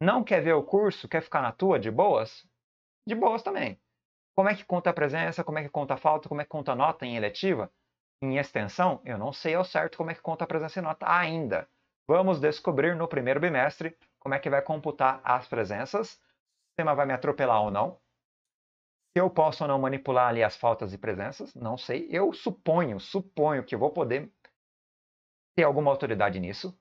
A: Não quer ver o curso? Quer ficar na tua, de boas? De boas também. Como é que conta a presença? Como é que conta a falta? Como é que conta a nota em eletiva? Em extensão, eu não sei ao certo como é que conta a presença e nota ainda. Vamos descobrir no primeiro bimestre como é que vai computar as presenças. O sistema vai me atropelar ou não. Se eu posso ou não manipular ali as faltas e presenças, não sei. Eu suponho, suponho que eu vou poder ter alguma autoridade nisso.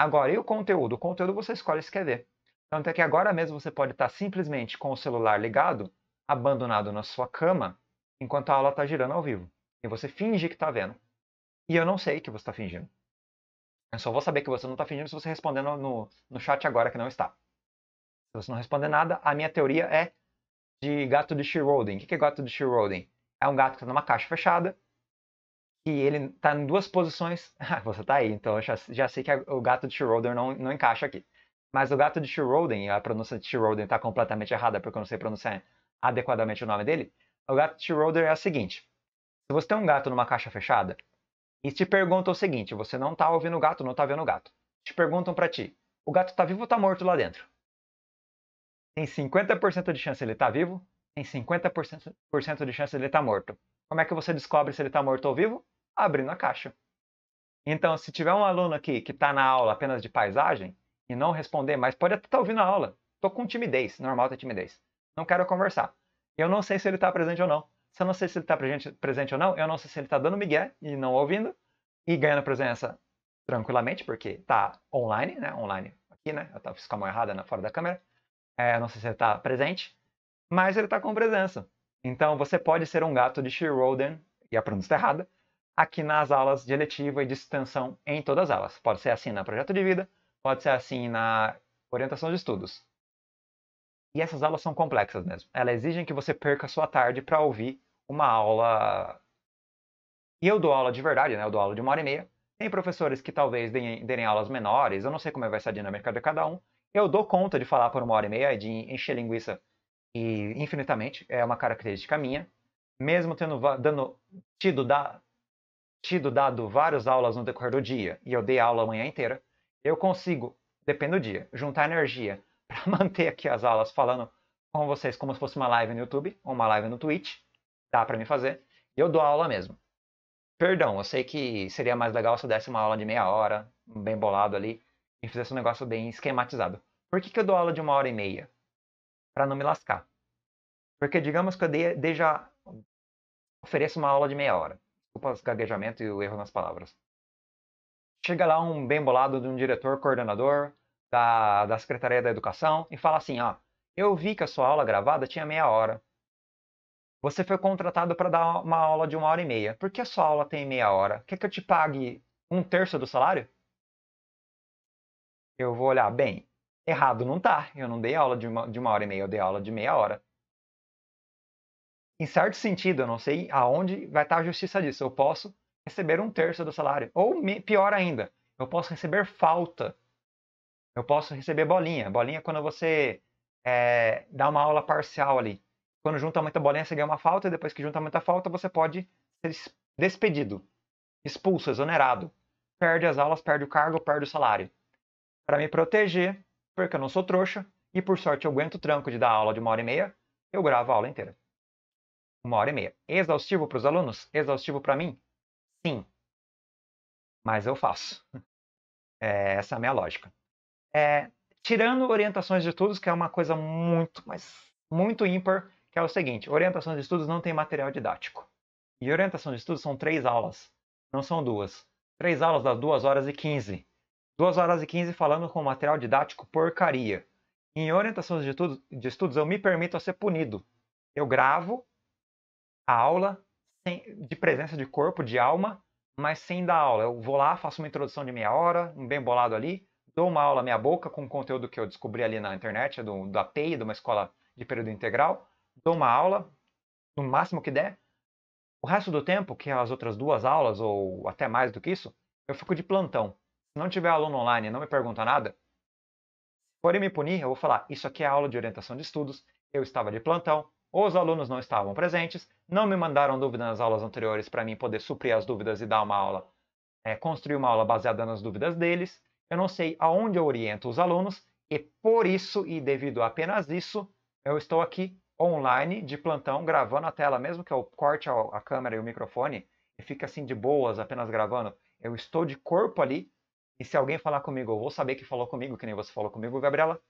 A: Agora, e o conteúdo? O conteúdo você escolhe se quer ver. Tanto é que agora mesmo você pode estar simplesmente com o celular ligado, abandonado na sua cama, enquanto a aula está girando ao vivo. E você finge que está vendo. E eu não sei que você está fingindo. Eu só vou saber que você não está fingindo se você responder no, no, no chat agora que não está. Se você não responder nada, a minha teoria é de gato de Shirrodin. O que é gato de Shirrodin? É um gato que está numa caixa fechada que ele tá em duas posições. Ah, você tá aí, então eu já, já sei que a, o gato de Schroeder não, não encaixa aqui. Mas o gato de Schroeder, a pronúncia de Schroeder tá completamente errada porque eu não sei pronunciar adequadamente o nome dele. O gato de Schroeder é o seguinte: se você tem um gato numa caixa fechada e te perguntam o seguinte, você não tá ouvindo o gato, não tá vendo o gato. Te perguntam para ti: o gato tá vivo ou tá morto lá dentro? Tem 50% de chance ele tá vivo, tem 50% de chance ele tá morto. Como é que você descobre se ele está morto ou vivo? Abrindo a caixa. Então, se tiver um aluno aqui que está na aula apenas de paisagem e não responder mas pode até estar tá ouvindo a aula. Estou com timidez, normal ter timidez. Não quero conversar. Eu não sei se ele está presente ou não. Se eu não sei se ele está presente, presente ou não, eu não sei se ele está dando migué e não ouvindo e ganhando presença tranquilamente, porque está online, né? Online aqui, né? Eu fiz com a mão errada na fora da câmera. É, não sei se ele está presente, mas ele está com presença. Então, você pode ser um gato de Shiroden, e a pronúncia está errada, aqui nas aulas de eletiva e de extensão em todas as aulas. Pode ser assim na projeto de vida, pode ser assim na orientação de estudos. E essas aulas são complexas mesmo. Elas exigem que você perca a sua tarde para ouvir uma aula. E eu dou aula de verdade, né? Eu dou aula de uma hora e meia. Tem professores que talvez deem, deem aulas menores, eu não sei como é vai ser a dinâmica de cada um. Eu dou conta de falar por uma hora e meia, de encher linguiça e infinitamente, é uma característica minha. Mesmo tendo dando, tido, da, tido dado várias aulas no decorrer do dia, e eu dei aula a manhã inteira, eu consigo, depende do dia, juntar energia para manter aqui as aulas falando com vocês como se fosse uma live no YouTube ou uma live no Twitch. Dá para me fazer. E eu dou aula mesmo. Perdão, eu sei que seria mais legal se eu desse uma aula de meia hora, bem bolado ali, e fizesse um negócio bem esquematizado. Por que, que eu dou aula de uma hora e meia? para não me lascar. Porque digamos que eu dê, já uma aula de meia hora. Desculpa o gaguejamento e o erro nas palavras. Chega lá um bem bolado de um diretor coordenador da, da Secretaria da Educação e fala assim, ó, eu vi que a sua aula gravada tinha meia hora. Você foi contratado para dar uma aula de uma hora e meia. Por que a sua aula tem meia hora? Quer que eu te pague um terço do salário? Eu vou olhar, bem, Errado não tá. Eu não dei aula de uma, de uma hora e meia, eu dei aula de meia hora. Em certo sentido, eu não sei aonde vai estar tá a justiça disso. Eu posso receber um terço do salário. Ou me, pior ainda, eu posso receber falta. Eu posso receber bolinha. Bolinha é quando você é, dá uma aula parcial ali. Quando junta muita bolinha, você ganha uma falta, e depois que junta muita falta, você pode ser despedido, expulso, exonerado. Perde as aulas, perde o cargo, perde o salário. Para me proteger, porque eu não sou trouxa e por sorte eu aguento o tranco de dar aula de uma hora e meia, eu gravo a aula inteira. Uma hora e meia. Exaustivo para os alunos? Exaustivo para mim? Sim. Mas eu faço. É, essa é a minha lógica. É, tirando orientações de estudos, que é uma coisa muito, mas muito ímpar, que é o seguinte: orientações de estudos não tem material didático. E orientação de estudos são três aulas, não são duas. Três aulas das duas horas e quinze. 2 horas e 15 falando com material didático porcaria. Em orientações de estudos, de estudos eu me permito ser punido. Eu gravo a aula sem, de presença de corpo, de alma, mas sem dar aula. Eu vou lá, faço uma introdução de meia hora, um bem bolado ali, dou uma aula meia boca com o conteúdo que eu descobri ali na internet, é do, da PEI, de uma escola de período integral, dou uma aula, no máximo que der. O resto do tempo, que é as outras duas aulas, ou até mais do que isso, eu fico de plantão. Se não tiver aluno online e não me pergunta nada, porém me punir, eu vou falar, isso aqui é aula de orientação de estudos, eu estava de plantão, os alunos não estavam presentes, não me mandaram dúvidas nas aulas anteriores para mim poder suprir as dúvidas e dar uma aula, é, construir uma aula baseada nas dúvidas deles. Eu não sei aonde eu oriento os alunos e por isso e devido a apenas isso, eu estou aqui online de plantão gravando a tela, mesmo que eu corte a, a câmera e o microfone e fique assim de boas apenas gravando. Eu estou de corpo ali e se alguém falar comigo, eu vou saber que falou comigo, que nem você falou comigo, Gabriela.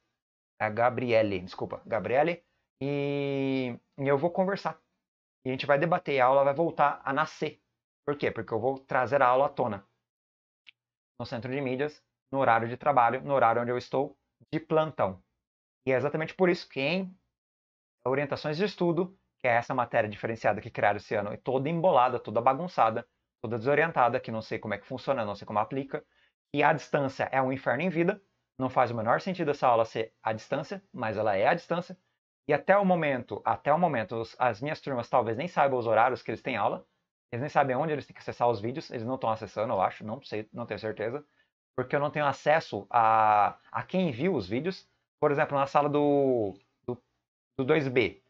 A: A Gabriele, desculpa, Gabriele. E, eu vou conversar. E a gente vai debater. E a aula vai voltar a nascer. Por quê? Porque eu vou trazer a aula à tona. No centro de mídias, no horário de trabalho, no horário onde eu estou, de plantão. E é exatamente por isso que em orientações de estudo, que é essa matéria diferenciada que criaram esse ano, e toda embolada, toda bagunçada, toda desorientada, que não sei como é que funciona, não sei como aplica, e a distância é um inferno em vida. Não faz o menor sentido essa aula ser à distância, mas ela é à distância. E até o momento, até o momento, as minhas turmas talvez nem saibam os horários que eles têm aula. Eles nem sabem onde eles têm que acessar os vídeos. Eles não estão acessando, eu acho. Não sei, não tenho certeza. Porque eu não tenho acesso a, a quem viu os vídeos. Por exemplo, na sala do, do, do 2B.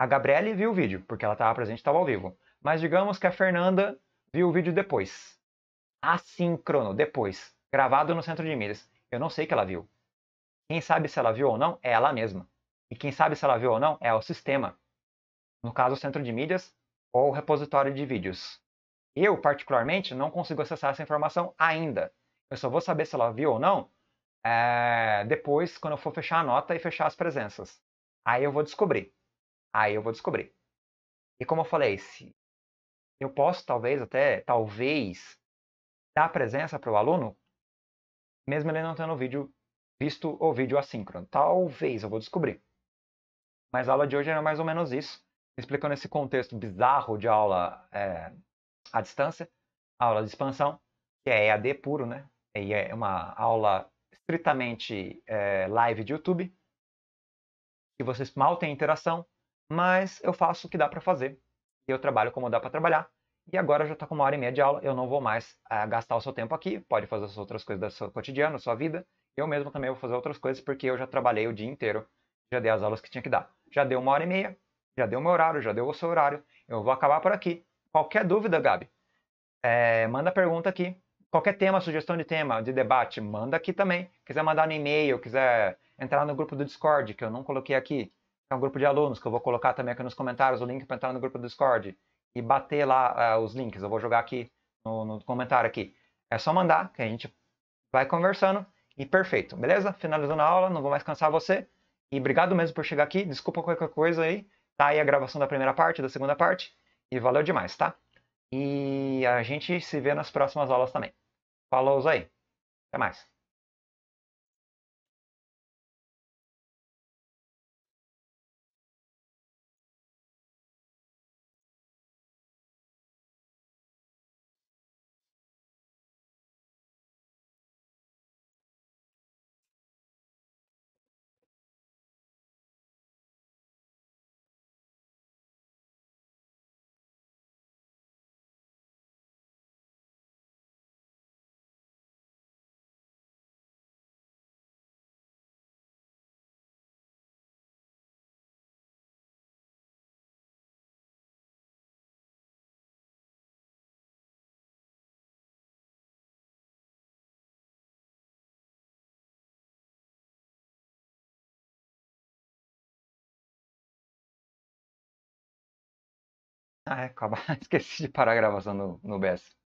A: A Gabriele viu o vídeo, porque ela estava presente e estava ao vivo. Mas digamos que a Fernanda viu o vídeo depois. Assíncrono, depois gravado no centro de milhas. Eu não sei que ela viu. Quem sabe se ela viu ou não é ela mesma. E quem sabe se ela viu ou não é o sistema. No caso, o centro de mídias ou o repositório de vídeos. Eu, particularmente, não consigo acessar essa informação ainda. Eu só vou saber se ela viu ou não é... depois, quando eu for fechar a nota e fechar as presenças. Aí eu vou descobrir. Aí eu vou descobrir. E como eu falei, se eu posso talvez até, talvez, dar presença para o aluno mesmo ele não tendo vídeo, visto o vídeo assíncrono. Talvez, eu vou descobrir. Mas a aula de hoje era mais ou menos isso, explicando esse contexto bizarro de aula é, à distância, aula de expansão, que é EAD puro, né? E é uma aula estritamente é, live de YouTube, que vocês mal têm interação, mas eu faço o que dá para fazer e eu trabalho como dá para trabalhar. E agora já está com uma hora e meia de aula, eu não vou mais eh, gastar o seu tempo aqui, pode fazer as outras coisas do seu cotidiano, sua vida. Eu mesmo também vou fazer outras coisas, porque eu já trabalhei o dia inteiro, já dei as aulas que tinha que dar. Já deu uma hora e meia, já deu meu horário, já deu o seu horário, eu vou acabar por aqui. Qualquer dúvida, Gabi, é, manda pergunta aqui. Qualquer tema, sugestão de tema, de debate, manda aqui também. Quiser mandar no e-mail, quiser entrar no grupo do Discord, que eu não coloquei aqui, é um grupo de alunos que eu vou colocar também aqui nos comentários o link para entrar no grupo do Discord e bater lá uh, os links. Eu vou jogar aqui no, no comentário aqui. É só mandar que a gente vai conversando e perfeito, beleza? Finalizando a aula, não vou mais cansar você. E obrigado mesmo por chegar aqui. Desculpa qualquer coisa aí. Tá aí a gravação da primeira parte, da segunda parte. E valeu demais, tá? E a gente se vê nas próximas aulas também. Falou aí. Até mais.
B: Ah, é, Esqueci de parar a gravação no, no BS.